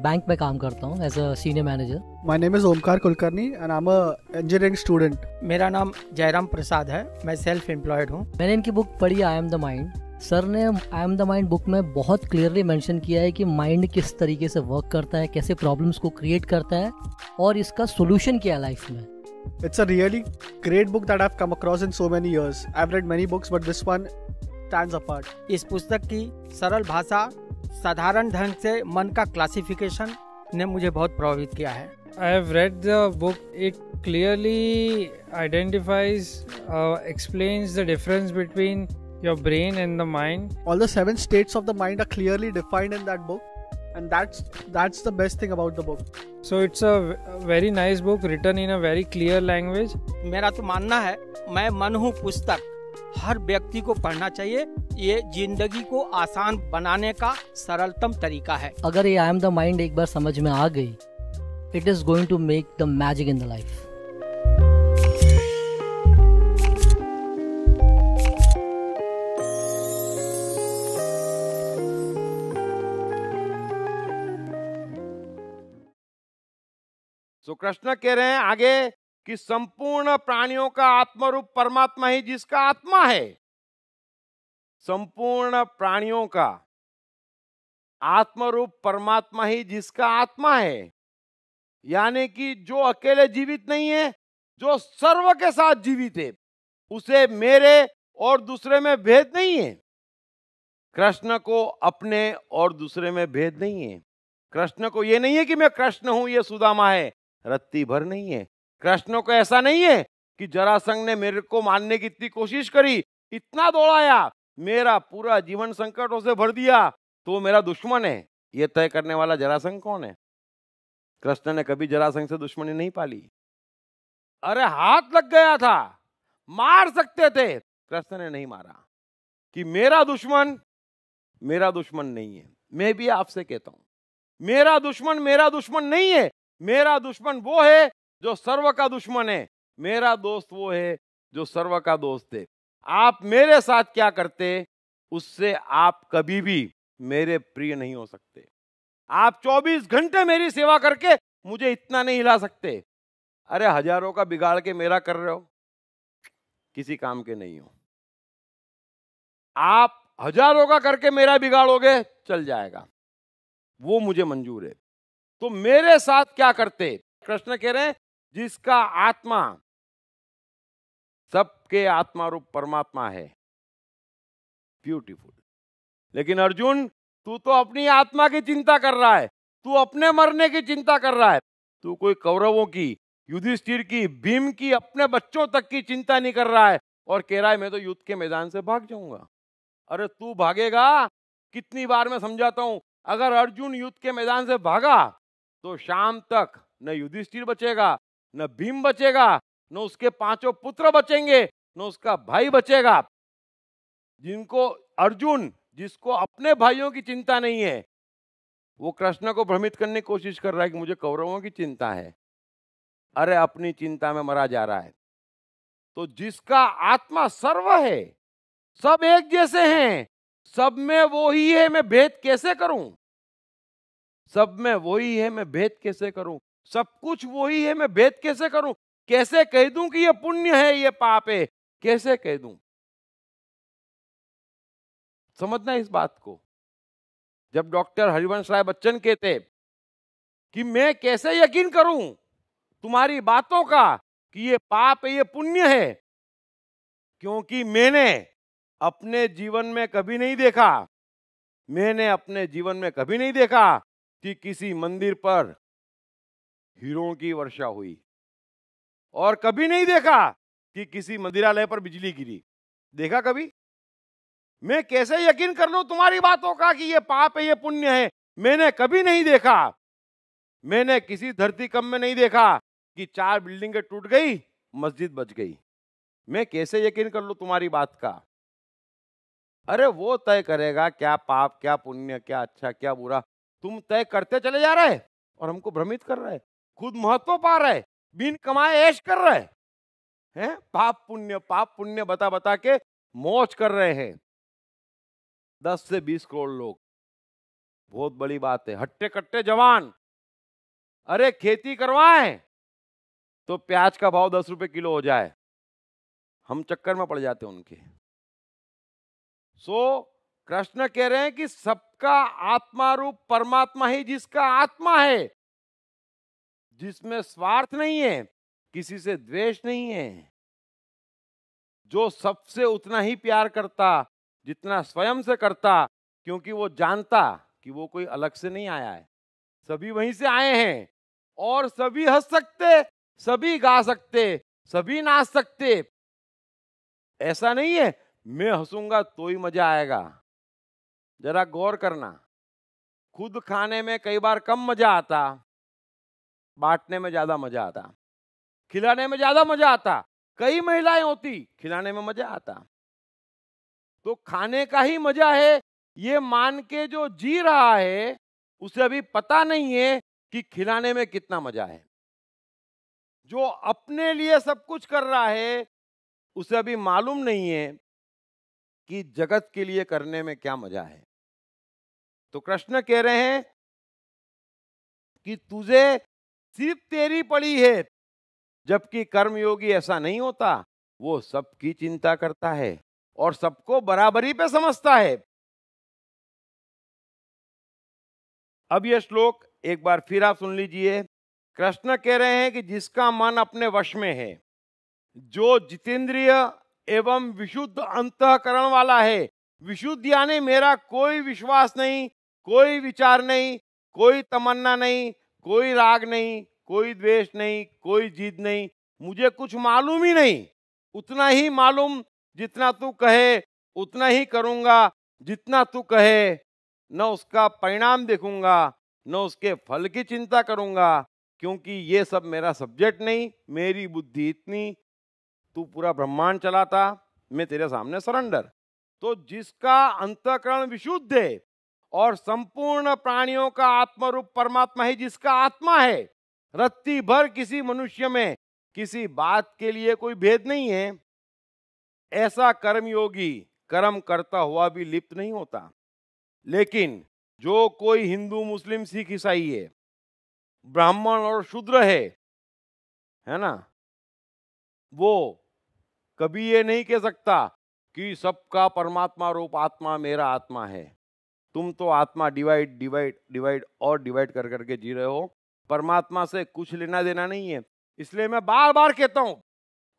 S4: बैंक में काम करता हूँ as a senior manager my name is Omkar Kulkarni and I am a engineering student मेरा नाम जयराम प्रसाद है मैं सेल्फ एम्प्लॉयड हूँ मैंने इनकी बुक पढ़ी I am the mind sir ने I am the mind book में बहुत क्लियरली मेंशन किया है कि माइंड किस तरीके से वर्क करता है कैसे प्रॉब्लम्स को क्रिएट करता है और इसका सोल्यूशन क्या है लाइफ में it's It's a really great book that come across in so many years I have read many books but this one stands apart इस पुस्तक की सरल भाषा
S2: साधारण ढंग से मन का क्लासिफिकेशन ने मुझे बहुत प्रभावित किया है I have read the book it clearly identifies explains the difference between your brain and the mind
S4: all the seven states of the mind are clearly defined in that book and that's that's the best thing about the book so it's a very nice book written in a very clear language
S2: mera to manna hai main man hu pustak
S4: हर व्यक्ति को पढ़ना चाहिए ये जिंदगी को आसान बनाने का सरलतम तरीका है अगर ये आई एम द माइंड एक बार समझ में आ गई it is going to make the magic in the life
S2: so Krishna कह रहे हैं आगे कि संपूर्ण प्राणियों का आत्मरूप परमात्मा ही जिसका आत्मा है संपूर्ण प्राणियों का आत्मरूप परमात्मा ही जिसका आत्मा है यानी कि जो अकेले जीवित नहीं है जो सर्व के साथ जीवित है उसे मेरे और दूसरे में भेद नहीं है कृष्ण को अपने और दूसरे में भेद नहीं है कृष्ण को यह नहीं है कि मैं कृष्ण हूं यह सुदामा है रत्ती भर नहीं है कृष्ण को ऐसा नहीं है कि जरासंघ ने मेरे को मानने की इतनी कोशिश करी इतना दौड़ाया मेरा पूरा जीवन संकटों से भर दिया तो मेरा दुश्मन है ये तय करने वाला जरासंघ कौन है कृष्ण ने कभी जरासंघ से दुश्मनी नहीं पाली अरे हाथ लग गया था मार सकते थे कृष्ण ने नहीं मारा कि मेरा दुश्मन मेरा दुश्मन नहीं है मैं भी आपसे कहता हूं मेरा दुश्मन मेरा दुश्मन नहीं है मेरा दुश्मन वो है जो सर्व का दुश्मन है मेरा दोस्त वो है जो सर्व का दोस्त है आप मेरे साथ क्या करते उससे आप कभी भी मेरे प्रिय नहीं हो सकते आप 24 घंटे मेरी सेवा करके मुझे इतना नहीं हिला सकते अरे हजारों का बिगाड़ के मेरा कर रहे हो किसी काम के नहीं हो आप हजारों का करके मेरा बिगाड़ोगे चल जाएगा वो मुझे मंजूर है तो मेरे साथ क्या करते कृष्ण
S1: कह रहे हैं जिसका आत्मा सबके आत्मा रूप परमात्मा है ब्यूटीफुल लेकिन अर्जुन तू
S2: तो अपनी आत्मा की चिंता कर रहा है तू अपने मरने की चिंता कर रहा है तू कोई कौरवों की युधिष्ठिर की भीम की अपने बच्चों तक की चिंता नहीं कर रहा है और कह रहा है मैं तो युद्ध के मैदान से भाग जाऊंगा अरे तू भागेगा कितनी बार मैं समझाता हूं अगर अर्जुन युद्ध के मैदान से भागा तो शाम तक न युधिष्ठिर बचेगा न भीम बचेगा न उसके पांचों पुत्र बचेंगे न उसका भाई बचेगा जिनको अर्जुन जिसको अपने भाइयों की चिंता नहीं है वो कृष्ण को भ्रमित करने की कोशिश कर रहा है कि मुझे कौरवों की चिंता है अरे अपनी चिंता में मरा जा रहा है तो जिसका आत्मा सर्व है सब एक जैसे हैं सब में वो ही है मैं भेद कैसे करूं सब में वही है मैं भेद कैसे करूं सब कुछ वही
S1: है मैं भेद कैसे करूं कैसे कह दूं कि ये पुण्य है ये पाप है कैसे कह दूं समझना इस बात को जब डॉक्टर हरिवंश राय बच्चन कहते कि मैं कैसे यकीन करूं
S2: तुम्हारी बातों का कि ये पाप है ये पुण्य है क्योंकि मैंने अपने जीवन में कभी नहीं देखा मैंने अपने जीवन में कभी नहीं देखा कि किसी मंदिर पर हीरों की वर्षा हुई और कभी नहीं देखा कि किसी मंदिरालय पर बिजली गिरी देखा कभी मैं कैसे यकीन कर लू तुम्हारी बातों का कि ये पाप है ये पुण्य है मैंने कभी नहीं देखा मैंने किसी धरती कम में नहीं देखा कि चार बिल्डिंगें टूट गई मस्जिद बच गई मैं कैसे यकीन कर लू तुम्हारी बात का अरे वो तय करेगा क्या पाप क्या पुण्य क्या अच्छा क्या बुरा तुम तय करते चले जा रहे और हमको भ्रमित कर रहे खुद महत्व पा रहे बिन कमाए ऐश कर रहे हैं पाप पुण्य पाप पुण्य बता बता के मौज कर रहे हैं दस से बीस करोड़ लोग बहुत बड़ी बात है हट्टे कट्टे जवान अरे खेती करवाएं तो प्याज का भाव दस रुपए किलो हो जाए हम चक्कर में पड़ जाते उनके सो so, कृष्ण कह रहे हैं कि सबका आत्मा रूप परमात्मा ही जिसका आत्मा है जिसमें स्वार्थ नहीं है किसी से द्वेष नहीं है जो सबसे उतना ही प्यार करता जितना स्वयं से करता क्योंकि वो जानता कि वो कोई अलग से नहीं आया है सभी वहीं से आए हैं और सभी हंस सकते सभी गा सकते सभी नाच सकते ऐसा नहीं है मैं हंसूंगा तो ही मजा आएगा जरा गौर करना खुद खाने में कई बार कम मजा आता बांटने में ज्यादा मजा आता खिलाने में ज्यादा मजा आता कई महिलाएं होती खिलाने में मजा आता तो खाने का ही मजा है ये मान के जो जी रहा है उसे अभी पता नहीं है कि खिलाने में कितना मजा है जो अपने लिए सब कुछ कर रहा है उसे अभी मालूम नहीं है कि जगत के लिए करने में क्या मजा है तो कृष्ण कह रहे हैं कि तुझे सिर्फ तेरी पड़ी है जबकि कर्मयोगी ऐसा नहीं होता वो सबकी चिंता करता
S1: है और सबको बराबरी पे समझता है अब यह श्लोक एक बार फिर आप सुन लीजिए कृष्ण कह रहे
S2: हैं कि जिसका मन अपने वश में है जो जितेंद्रिय एवं विशुद्ध अंतकरण वाला है विशुद्ध यानी मेरा कोई विश्वास नहीं कोई विचार नहीं कोई तमन्ना नहीं कोई राग नहीं कोई द्वेष नहीं कोई जीत नहीं मुझे कुछ मालूम ही नहीं उतना ही मालूम जितना तू कहे उतना ही करूँगा जितना तू कहे न उसका परिणाम देखूंगा न उसके फल की चिंता करूंगा क्योंकि ये सब मेरा सब्जेक्ट नहीं मेरी बुद्धि इतनी तू पूरा ब्रह्मांड चलाता मैं तेरे सामने सरेंडर तो जिसका अंतकरण विशुद्ध है और संपूर्ण प्राणियों का आत्मरूप परमात्मा है जिसका आत्मा है रत्ती भर किसी मनुष्य में किसी बात के लिए कोई भेद नहीं है ऐसा कर्मयोगी कर्म करता हुआ भी लिप्त नहीं होता लेकिन जो कोई हिंदू मुस्लिम सिख ईसाई है ब्राह्मण और शूद्र है है ना वो कभी ये नहीं कह सकता कि सबका परमात्मा रूप आत्मा मेरा आत्मा है तुम तो आत्मा डिवाइड डिवाइड डिवाइड और डिवाइड कर करके जी रहे हो परमात्मा से कुछ लेना देना नहीं है इसलिए मैं बार बार कहता हूं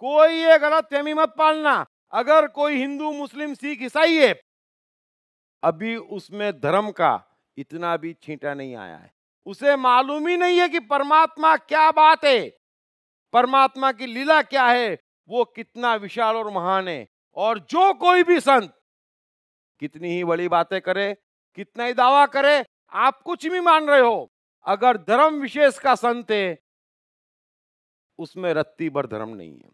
S2: कोई ये गलत फहमी मत पालना अगर कोई हिंदू मुस्लिम सिख ईसाई है अभी उसमें धर्म का इतना भी छींटा नहीं आया है उसे मालूम ही नहीं है कि परमात्मा क्या बात है परमात्मा की लीला क्या है वो कितना विशाल और महान है और जो कोई भी संत कितनी ही बड़ी बातें करे कितना ही दावा करे आप कुछ भी मान रहे हो अगर धर्म विशेष का संत है उसमें रत्ती भर धर्म नहीं है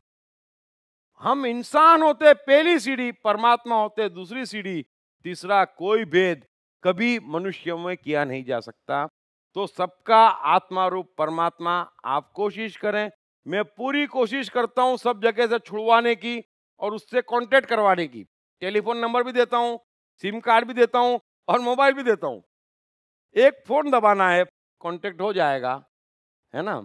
S2: हम इंसान होते पहली सीढ़ी परमात्मा होते दूसरी सीढ़ी तीसरा कोई भेद कभी मनुष्य में किया नहीं जा सकता तो सबका आत्मा रूप परमात्मा आप कोशिश करें मैं पूरी कोशिश करता हूं सब जगह से छुड़वाने की और उससे कांटेक्ट करवाने की टेलीफोन नंबर भी देता हूं सिम कार्ड भी देता हूं और मोबाइल भी देता हूँ एक फोन दबाना है कांटेक्ट हो जाएगा है ना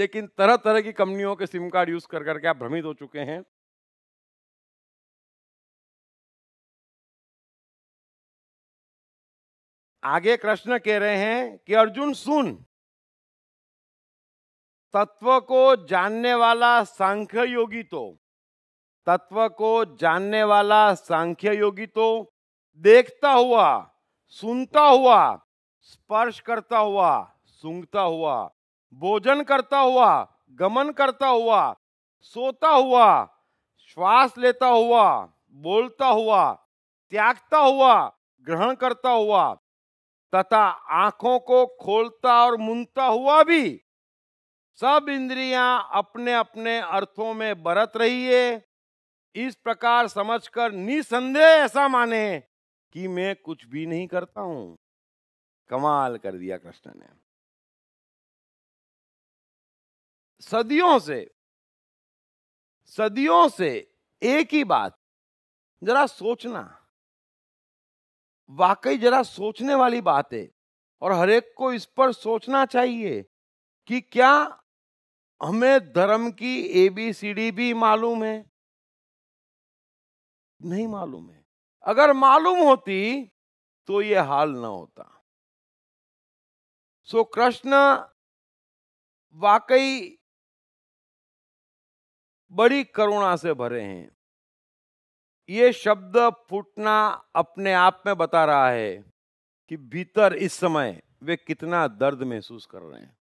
S2: लेकिन
S1: तरह तरह की कंपनियों के सिम कार्ड यूज कर करके आप भ्रमित हो चुके हैं आगे कृष्ण कह रहे हैं कि अर्जुन सुन तत्व
S2: को जानने वाला सांख्य योगी तो तत्व को जानने वाला सांख्य योगी तो देखता हुआ सुनता हुआ स्पर्श करता हुआ सूंघता हुआ भोजन करता हुआ गमन करता हुआ सोता हुआ श्वास लेता हुआ बोलता हुआ त्यागता हुआ ग्रहण करता हुआ तथा आंखों को खोलता और मुनता हुआ भी सब इंद्रियां अपने अपने अर्थों में बरत रही है इस प्रकार
S1: समझकर निसंदेह ऐसा माने कि मैं कुछ भी नहीं करता हूं कमाल कर दिया कृष्ण ने सदियों से सदियों से एक ही बात जरा सोचना वाकई जरा सोचने वाली
S2: बात है और हरेक को इस पर सोचना चाहिए कि क्या हमें धर्म की एबीसीडी भी मालूम है
S1: नहीं मालूम है अगर मालूम होती तो ये हाल ना होता सो कृष्ण वाकई बड़ी करुणा से भरे हैं ये शब्द फूटना अपने आप में बता रहा है कि भीतर
S2: इस समय वे कितना दर्द महसूस कर रहे हैं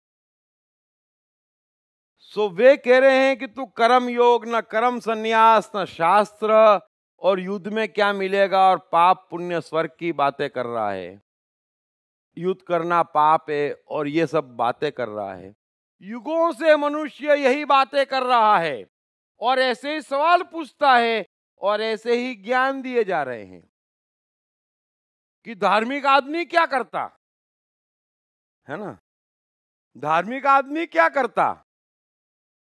S2: सो वे कह रहे हैं कि तू कर्म योग न कर्म संन्यास न शास्त्र और युद्ध में क्या मिलेगा और पाप पुण्य स्वर्ग की बातें कर रहा है युद्ध करना पाप है और ये सब बातें कर रहा है युगों से मनुष्य यही बातें कर रहा है और ऐसे ही सवाल पूछता है और ऐसे
S1: ही ज्ञान दिए जा रहे हैं कि धार्मिक आदमी क्या करता है ना धार्मिक आदमी क्या करता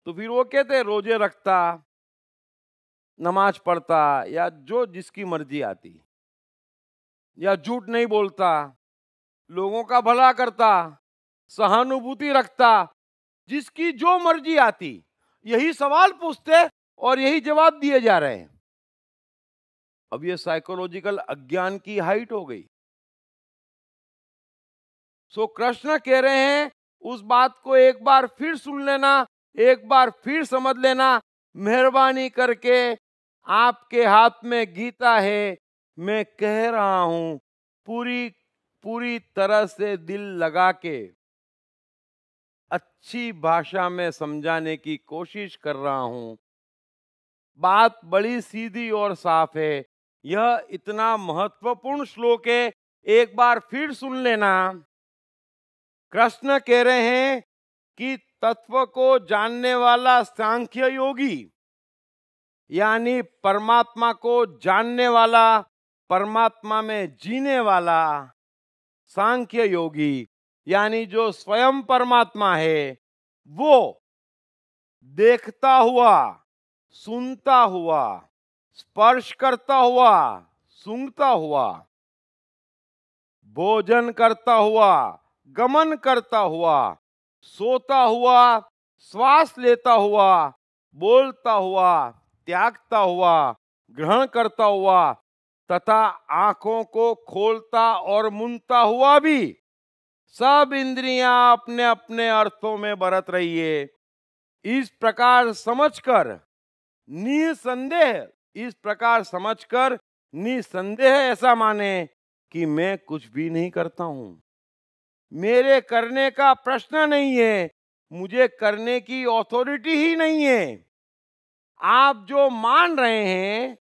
S1: तो फिर वो कहते रोजे रखता नमाज पढ़ता
S2: या जो जिसकी मर्जी आती या झूठ नहीं बोलता लोगों का भला करता सहानुभूति रखता जिसकी जो मर्जी आती यही सवाल पूछते और यही जवाब दिए जा रहे हैं अब ये साइकोलॉजिकल अज्ञान की हाइट हो गई सो कृष्ण कह रहे हैं उस बात को एक बार फिर सुन लेना एक बार फिर समझ लेना मेहरबानी करके आपके हाथ में गीता है मैं कह रहा हूं पूरी पूरी तरह से दिल लगा के अच्छी भाषा में समझाने की कोशिश कर रहा हूं बात बड़ी सीधी और साफ है यह इतना महत्वपूर्ण श्लोक है एक बार फिर सुन लेना कृष्ण कह रहे हैं कि तत्व को जानने वाला सांख्य योगी यानी परमात्मा को जानने वाला परमात्मा में जीने वाला सांख्य योगी यानी जो स्वयं परमात्मा है वो देखता हुआ सुनता हुआ स्पर्श करता हुआ सुनता हुआ भोजन करता हुआ गमन करता हुआ सोता हुआ श्वास लेता हुआ बोलता हुआ त्यागता हुआ ग्रहण करता हुआ तथा आंखों को खोलता और मुनता हुआ भी सब इंद्रियां अपने अपने अर्थों में बरत रही है इस प्रकार समझकर निसंदेह इस प्रकार समझकर निसंदेह ऐसा माने कि मैं कुछ भी नहीं करता हूं मेरे करने का प्रश्न नहीं है मुझे करने की ऑथोरिटी ही नहीं है आप जो मान रहे हैं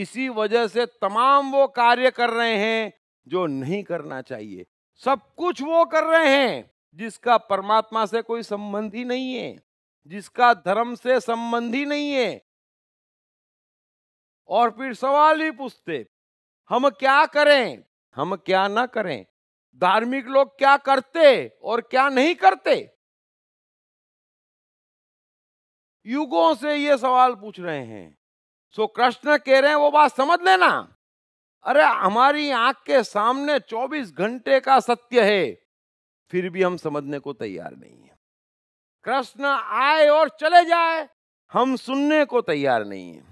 S2: इसी वजह से तमाम वो कार्य कर रहे हैं जो नहीं करना चाहिए सब कुछ वो कर रहे हैं जिसका परमात्मा से कोई संबंध ही नहीं है जिसका धर्म से संबंध ही नहीं है और फिर सवाल ही पूछते हम क्या करें हम क्या ना करें धार्मिक लोग क्या करते और क्या नहीं करते युगों से ये सवाल पूछ रहे हैं सो कृष्ण कह रहे हैं वो बात समझ लेना अरे हमारी आंख के सामने 24 घंटे का सत्य है फिर भी हम समझने को तैयार नहीं है
S1: कृष्ण आए और चले जाए हम सुनने को तैयार नहीं है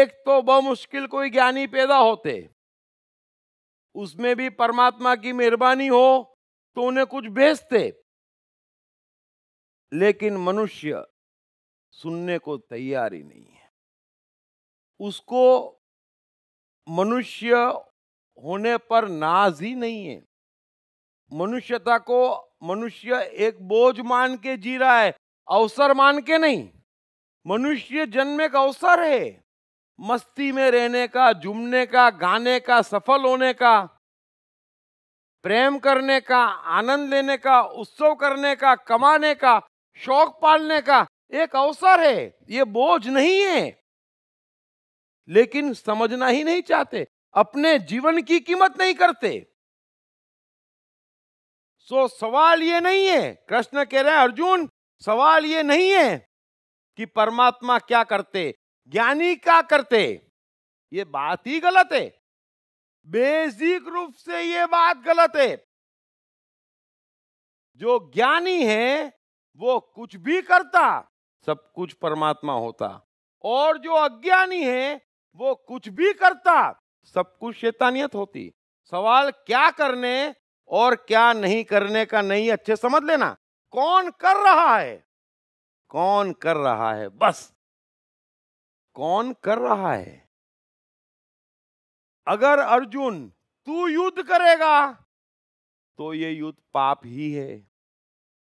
S1: एक तो बमुश्किल कोई ज्ञानी पैदा होते
S2: उसमें भी परमात्मा की मेहरबानी हो तो उन्हें कुछ भेजते
S1: लेकिन मनुष्य सुनने को तैयार ही नहीं है उसको मनुष्य होने
S2: पर नाज ही नहीं है मनुष्यता को मनुष्य एक बोझ मान के जी रहा है अवसर मान के नहीं मनुष्य जन्म एक अवसर है मस्ती में रहने का जुमने का गाने का सफल होने का प्रेम करने का आनंद लेने का उत्सव करने का कमाने का शौक पालने का एक अवसर है ये बोझ नहीं है लेकिन समझना ही नहीं चाहते अपने जीवन की कीमत नहीं करते सो सवाल ये नहीं है कृष्ण कह रहे हैं अर्जुन सवाल ये नहीं है कि परमात्मा क्या करते ज्ञानी क्या करते ये बात ही गलत है बेसिक रूप से ये बात गलत है जो ज्ञानी है वो कुछ भी करता सब कुछ परमात्मा होता और जो अज्ञानी है वो कुछ भी करता सब कुछ शैतानियत होती सवाल क्या करने और क्या नहीं करने का नहीं अच्छे समझ लेना
S1: कौन कर रहा है कौन कर रहा है बस कौन कर रहा है अगर अर्जुन तू युद्ध करेगा तो ये युद्ध पाप ही है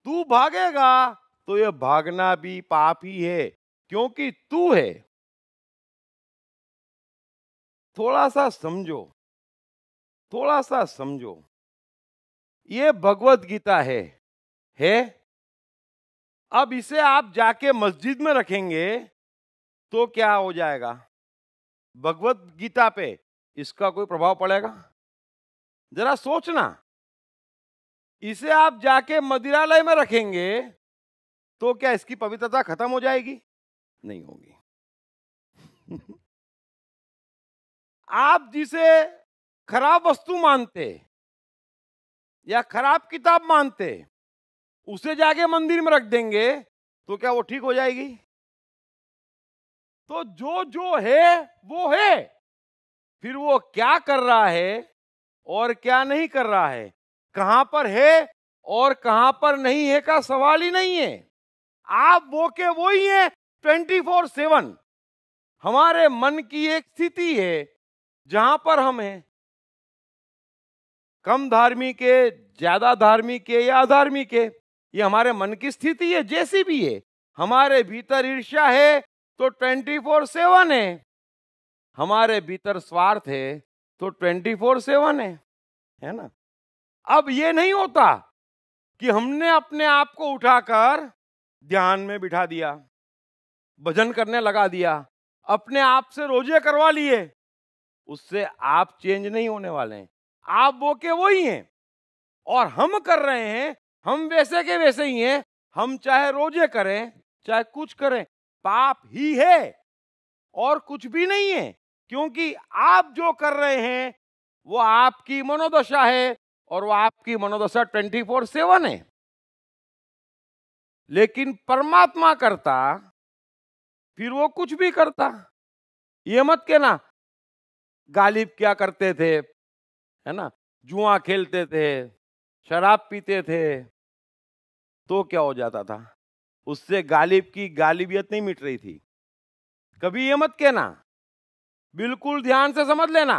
S1: तू भागेगा तो ये भागना भी पाप ही है क्योंकि तू है थोड़ा सा समझो थोड़ा सा समझो ये भगवत गीता है है
S2: अब इसे आप जाके मस्जिद में रखेंगे तो क्या हो जाएगा भगवत गीता पे इसका कोई प्रभाव पड़ेगा
S1: जरा सोचना इसे आप जाके मदिरालय में रखेंगे तो क्या इसकी पवित्रता खत्म हो जाएगी नहीं होगी आप जिसे खराब वस्तु मानते या खराब किताब मानते उसे जाके मंदिर में रख देंगे तो क्या वो ठीक हो जाएगी तो
S2: जो जो है वो है फिर वो क्या कर रहा है और क्या नहीं कर रहा है कहां पर है और कहां पर नहीं है का सवाल ही नहीं है आप वो के वो ही है ट्वेंटी फोर सेवन हमारे मन की एक स्थिति है जहां पर हम हैं कम धार्मिक है ज्यादा धार्मिक है या अधार्मिक है ये हमारे मन की स्थिति है जैसी भी है हमारे भीतर ईर्ष्या है तो ट्वेंटी फोर सेवन है हमारे भीतर स्वार्थ है तो ट्वेंटी फोर सेवन है है ना अब ये नहीं होता कि हमने अपने आप को उठाकर ध्यान में बिठा दिया भजन करने लगा दिया अपने आप से रोजे करवा लिए उससे आप चेंज नहीं होने वाले हैं आप वो के वो ही हैं और हम कर रहे हैं हम वैसे के वैसे ही हैं हम चाहे रोजे करें चाहे कुछ करें पाप ही है और कुछ भी नहीं है क्योंकि आप जो कर रहे हैं वो आपकी मनोदशा है और वो आपकी मनोदशा ट्वेंटी फोर सेवन है लेकिन परमात्मा करता फिर वो कुछ भी करता
S1: ये मत के ना गालिब क्या करते थे है ना जुआ खेलते थे शराब पीते थे तो
S2: क्या हो जाता था उससे गालिब की गालिबियत नहीं मिट रही थी कभी ये मत कहना बिल्कुल ध्यान से समझ लेना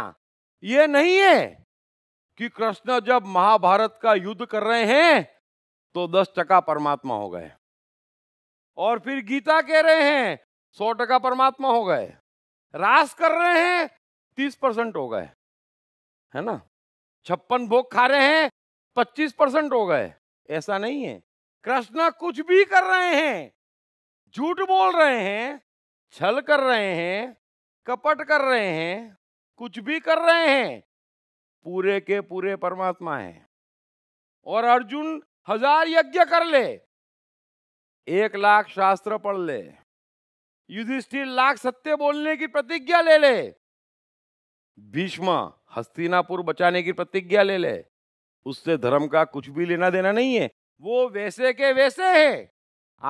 S2: ये नहीं है कि कृष्ण जब महाभारत का युद्ध कर रहे हैं तो दस टका परमात्मा हो गए और फिर गीता कह रहे हैं सौ टका परमात्मा हो गए रास कर रहे हैं तीस परसेंट हो गए है ना छप्पन भोग खा रहे हैं पच्चीस परसेंट हो गए ऐसा नहीं है कृष्ण कुछ भी कर रहे हैं झूठ बोल रहे हैं छल कर रहे हैं कपट कर रहे हैं कुछ भी कर रहे हैं पूरे के पूरे परमात्मा है और अर्जुन हजार यज्ञ कर ले एक लाख शास्त्र पढ़ ले युधिष्ठिर लाख सत्य बोलने की प्रतिज्ञा ले ले भीष्म हस्तिनापुर बचाने की प्रतिज्ञा ले ले उससे धर्म का कुछ भी लेना देना नहीं है वो वैसे के वैसे है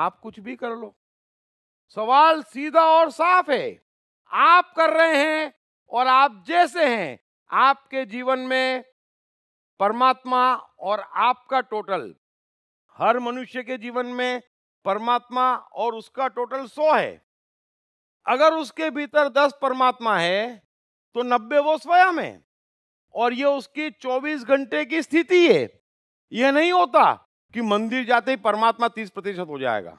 S2: आप कुछ भी कर लो सवाल सीधा और साफ है आप कर रहे हैं और आप जैसे हैं आपके जीवन में परमात्मा और आपका टोटल हर मनुष्य के जीवन में परमात्मा और उसका टोटल सौ है अगर उसके भीतर दस परमात्मा है तो नब्बे वो स्वयं है और ये उसकी चौबीस घंटे की स्थिति है यह नहीं होता कि मंदिर जाते ही परमात्मा तीस प्रतिशत हो जाएगा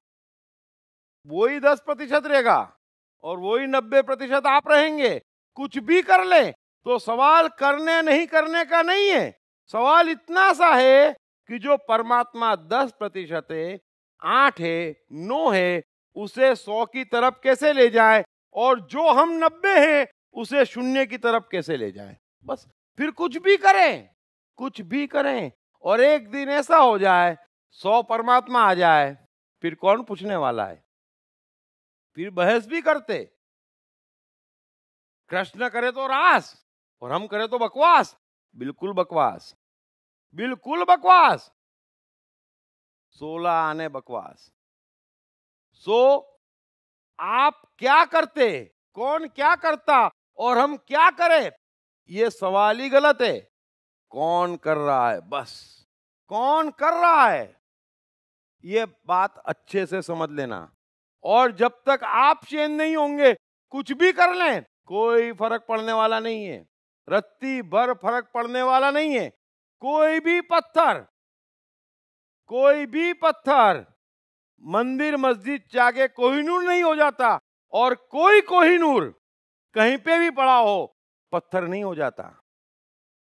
S2: वो ही दस प्रतिशत रहेगा और वही नब्बे प्रतिशत आप रहेंगे कुछ भी कर ले तो सवाल करने नहीं करने का नहीं है सवाल इतना सा है कि जो परमात्मा दस प्रतिशत है आठ है नौ है उसे सौ की तरफ कैसे ले जाए और जो हम नब्बे हैं उसे शून्य की तरफ कैसे ले जाए बस फिर कुछ भी करें कुछ भी करें और एक दिन ऐसा हो जाए सौ परमात्मा आ जाए फिर कौन पूछने वाला है फिर बहस भी करते
S1: कृष्ण करे तो रास और हम करें तो बकवास बिल्कुल बकवास बिल्कुल बकवास सोलह आने बकवास सो आप क्या करते
S2: कौन क्या करता और हम क्या करें ये सवाल ही गलत है कौन कर रहा है बस कौन कर रहा है ये बात अच्छे से समझ लेना और जब तक आप चेंज नहीं होंगे कुछ भी कर लें कोई फर्क पड़ने वाला नहीं है रत्ती भर फर्क पड़ने वाला नहीं है कोई भी पत्थर कोई भी पत्थर मंदिर मस्जिद जाके कोहिनूर नहीं हो जाता और कोई कोहिनूर कहीं पे भी पड़ा हो पत्थर नहीं हो जाता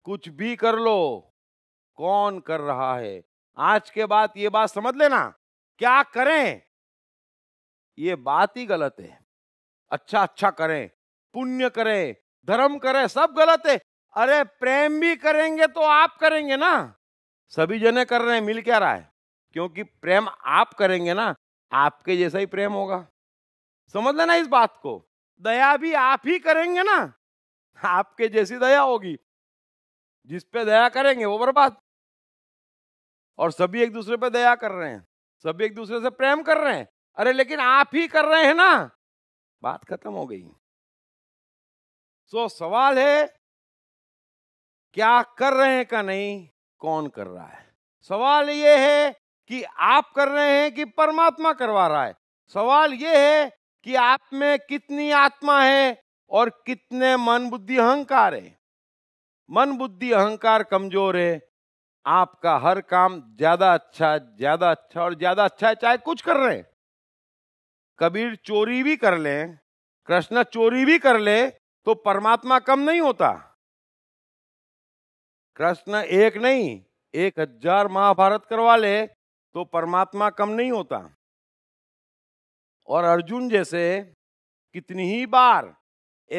S2: कुछ भी कर लो कौन कर रहा है आज के बाद ये बात समझ लेना क्या करें ये बात ही गलत है अच्छा अच्छा करें पुण्य करें धर्म करे सब गलत है अरे प्रेम भी करेंगे तो आप करेंगे ना सभी जने कर रहे हैं मिल क्या रहा है क्योंकि प्रेम आप करेंगे ना आपके जैसा ही प्रेम होगा समझ लेना इस बात को दया भी आप ही करेंगे ना आपके जैसी दया होगी जिस पे दया करेंगे वो बर्बाद और सभी एक दूसरे पे दया कर रहे हैं
S1: सभी एक दूसरे से प्रेम कर रहे हैं अरे लेकिन आप ही कर रहे हैं ना बात खत्म हो गई सो सवाल है क्या
S2: कर रहे हैं का नहीं कौन कर रहा है सवाल ये है कि आप कर रहे हैं कि परमात्मा करवा रहा है सवाल ये है कि आप में कितनी आत्मा है और कितने मन बुद्धि अहंकार है मन बुद्धि अहंकार कमजोर है आपका हर काम ज्यादा अच्छा ज्यादा अच्छा और ज्यादा अच्छा है चाहे कुछ कर रहे हैं कबीर चोरी भी कर ले कृष्ण चोरी भी कर ले तो परमात्मा कम नहीं होता कृष्ण एक नहीं एक हजार महाभारत करवा ले तो परमात्मा कम नहीं होता और अर्जुन जैसे कितनी ही बार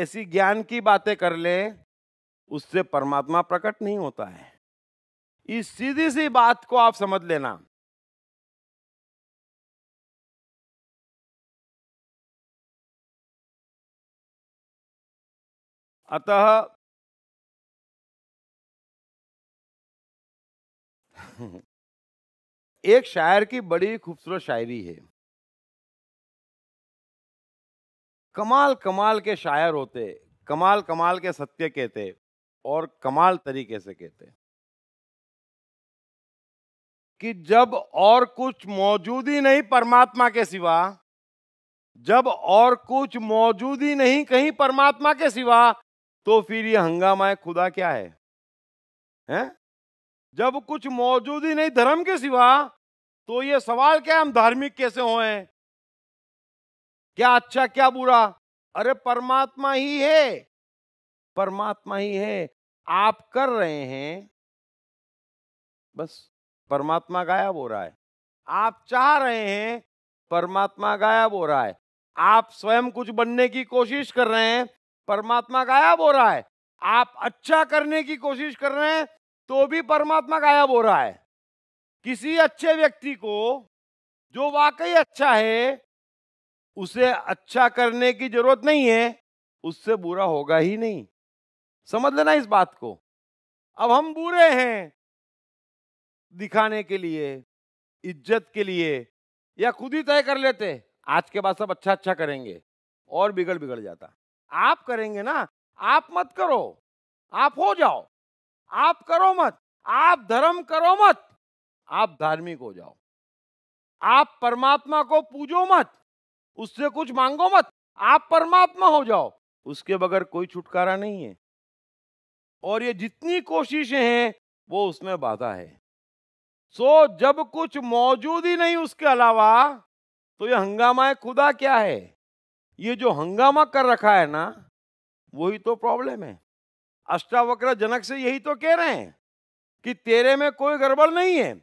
S2: ऐसी ज्ञान की बातें कर ले उससे परमात्मा प्रकट नहीं
S1: होता है इस सीधी सी बात को आप समझ लेना अतः एक शायर की बड़ी खूबसूरत शायरी है कमाल
S2: कमाल के शायर होते कमाल कमाल के सत्य कहते और कमाल तरीके से कहते कि जब और कुछ मौजूद ही नहीं परमात्मा के सिवा जब और कुछ मौजूद ही नहीं कहीं परमात्मा के सिवा तो फिर ये हंगामा है खुदा क्या है हैं? जब कुछ मौजूद ही नहीं धर्म के सिवा तो ये सवाल क्या हम धार्मिक कैसे हो क्या अच्छा क्या बुरा अरे परमात्मा ही है परमात्मा ही है आप कर रहे हैं बस परमात्मा गायब हो रहा है आप चाह रहे हैं परमात्मा गायब हो रहा है आप स्वयं कुछ बनने की कोशिश कर रहे हैं परमात्मा गायब हो रहा है आप अच्छा करने की कोशिश कर रहे हैं तो भी परमात्मा गायब हो रहा है किसी अच्छे व्यक्ति को जो वाकई अच्छा है उसे अच्छा करने की जरूरत नहीं है उससे बुरा होगा ही नहीं समझ लेना इस बात को अब हम बुरे हैं दिखाने के लिए इज्जत के लिए या खुद ही तय कर लेते आज के बाद सब अच्छा अच्छा करेंगे और बिगड़ बिगड़ जाता आप करेंगे ना आप मत करो आप हो जाओ आप करो मत आप धर्म करो मत आप धार्मिक हो जाओ आप परमात्मा को पूजो मत उससे कुछ मांगो मत आप परमात्मा हो जाओ उसके बगैर कोई छुटकारा नहीं है और ये जितनी कोशिशें हैं वो उसमें बाधा है सो जब कुछ मौजूद ही नहीं उसके अलावा तो ये हंगामा है खुदा क्या है ये जो हंगामा कर रखा है ना वही तो प्रॉब्लम है अष्टावक्र जनक से यही तो कह रहे हैं कि तेरे में कोई गड़बड़ नहीं है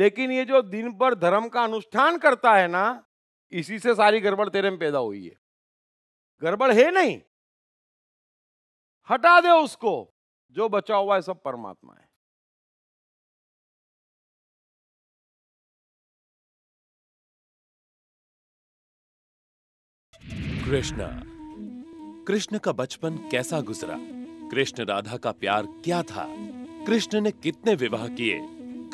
S2: लेकिन ये जो दिन भर धर्म का अनुष्ठान करता है ना इसी से सारी गड़बड़ तेरे में पैदा हुई है गड़बड़
S1: है नहीं हटा दे उसको जो बचा हुआ है सब परमात्मा है
S3: कृष्ण कृष्ण का बचपन कैसा गुजरा कृष्ण राधा का प्यार क्या था कृष्ण ने कितने विवाह किए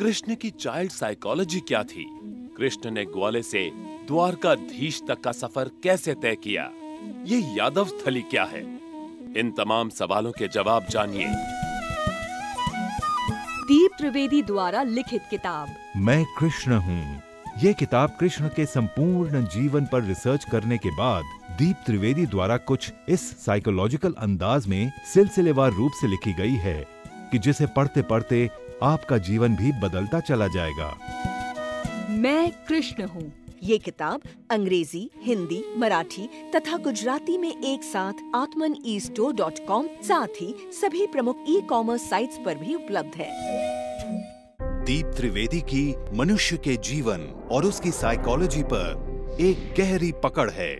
S3: कृष्ण की चाइल्ड साइकोलॉजी क्या थी कृष्ण ने ग्वाले से द्वारकाधीश तक का सफर कैसे तय किया ये यादव स्थली क्या है इन तमाम सवालों के जवाब जानिए
S4: दीप त्रिवेदी द्वारा लिखित किताब
S3: मैं कृष्ण हूँ ये किताब कृष्ण के संपूर्ण जीवन पर रिसर्च करने के बाद दीप त्रिवेदी द्वारा कुछ इस साइकोलॉजिकल अंदाज में सिलसिलेवार रूप से लिखी गई है कि जिसे पढ़ते पढ़ते आपका जीवन भी बदलता चला जाएगा
S4: मैं कृष्ण हूँ ये किताब अंग्रेजी हिंदी मराठी तथा गुजराती में एक साथ आत्मन ई स्टोर डॉट कॉम साथ ही सभी प्रमुख ई कॉमर्स साइट्स पर भी उपलब्ध है
S3: दीप त्रिवेदी की मनुष्य के जीवन और उसकी साइकोलॉजी पर एक गहरी पकड़ है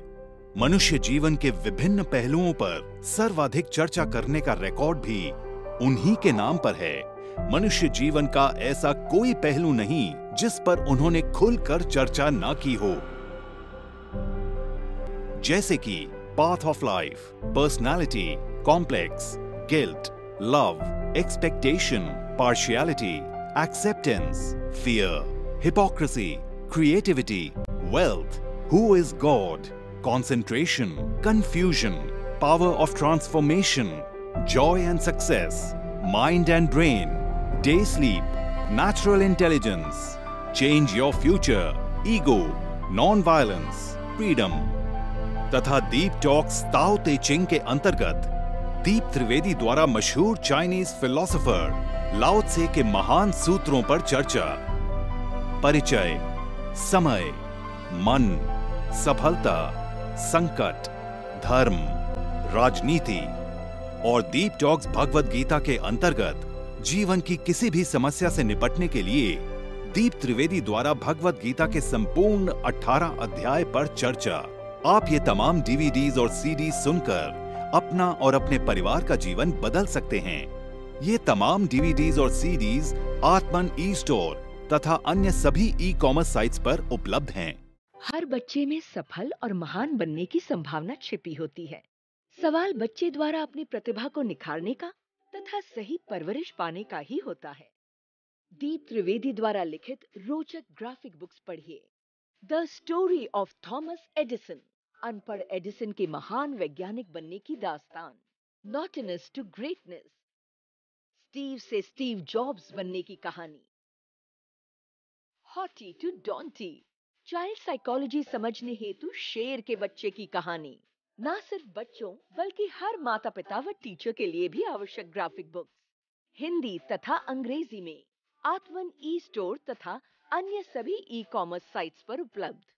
S3: मनुष्य जीवन के विभिन्न पहलुओं पर सर्वाधिक चर्चा करने का रिकॉर्ड भी उन्हीं के नाम पर है मनुष्य जीवन का ऐसा कोई पहलू नहीं जिस पर उन्होंने खुलकर चर्चा ना की हो जैसे कि path of life personality complex guilt love expectation partiality acceptance, fear, hypocrisy, creativity, wealth, who is God, concentration, confusion, power of transformation, joy and success, mind and brain, day sleep, natural intelligence, change your future, ego, non-violence, freedom. तथा दीप talks ताओ ते चिंग के अंतर्गत दीप त्रिवेदी द्वारा मशहूर Chinese philosopher लाओत्से के महान सूत्रों पर चर्चा परिचय समय मन सफलता संकट धर्म राजनीति और दीप टॉक्स भगवत गीता के अंतर्गत जीवन की किसी भी समस्या से निपटने के लिए दीप त्रिवेदी द्वारा भगवत गीता के संपूर्ण 18 अध्याय पर चर्चा आप ये तमाम डीवीडीज और सीडी सुनकर अपना और अपने परिवार का जीवन बदल सकते हैं ये तमाम डीवीडीज और सीडीज आत्मन ई स्टोर तथा अन्य सभी ई कॉमर्स साइट्स पर उपलब्ध हैं।
S4: हर बच्चे में सफल और महान बनने की संभावना छिपी होती है सवाल बच्चे द्वारा अपनी प्रतिभा को निखारने का तथा सही परवरिश पाने का ही होता है दीप त्रिवेदी द्वारा लिखित रोचक ग्राफिक बुक्स पढ़िए the story of Thomas Edison अनपढ़ एडिसन के महान वैज्ञानिक बनने की दास्तान नॉटिनस टू ग्रेटनेस स्टीव से स्टीव जॉब्स बनने की कहानी हॉटी टू डॉन्टी चाइल्ड साइकोलॉजी समझने हेतु शेर के बच्चे की कहानी ना सिर्फ बच्चों बल्कि हर माता पिता व टीचर के लिए भी आवश्यक ग्राफिक बुक्स हिंदी तथा अंग्रेजी में आत्मन ई स्टोर तथा अन्य सभी ई कॉमर्स साइट्स पर उपलब्ध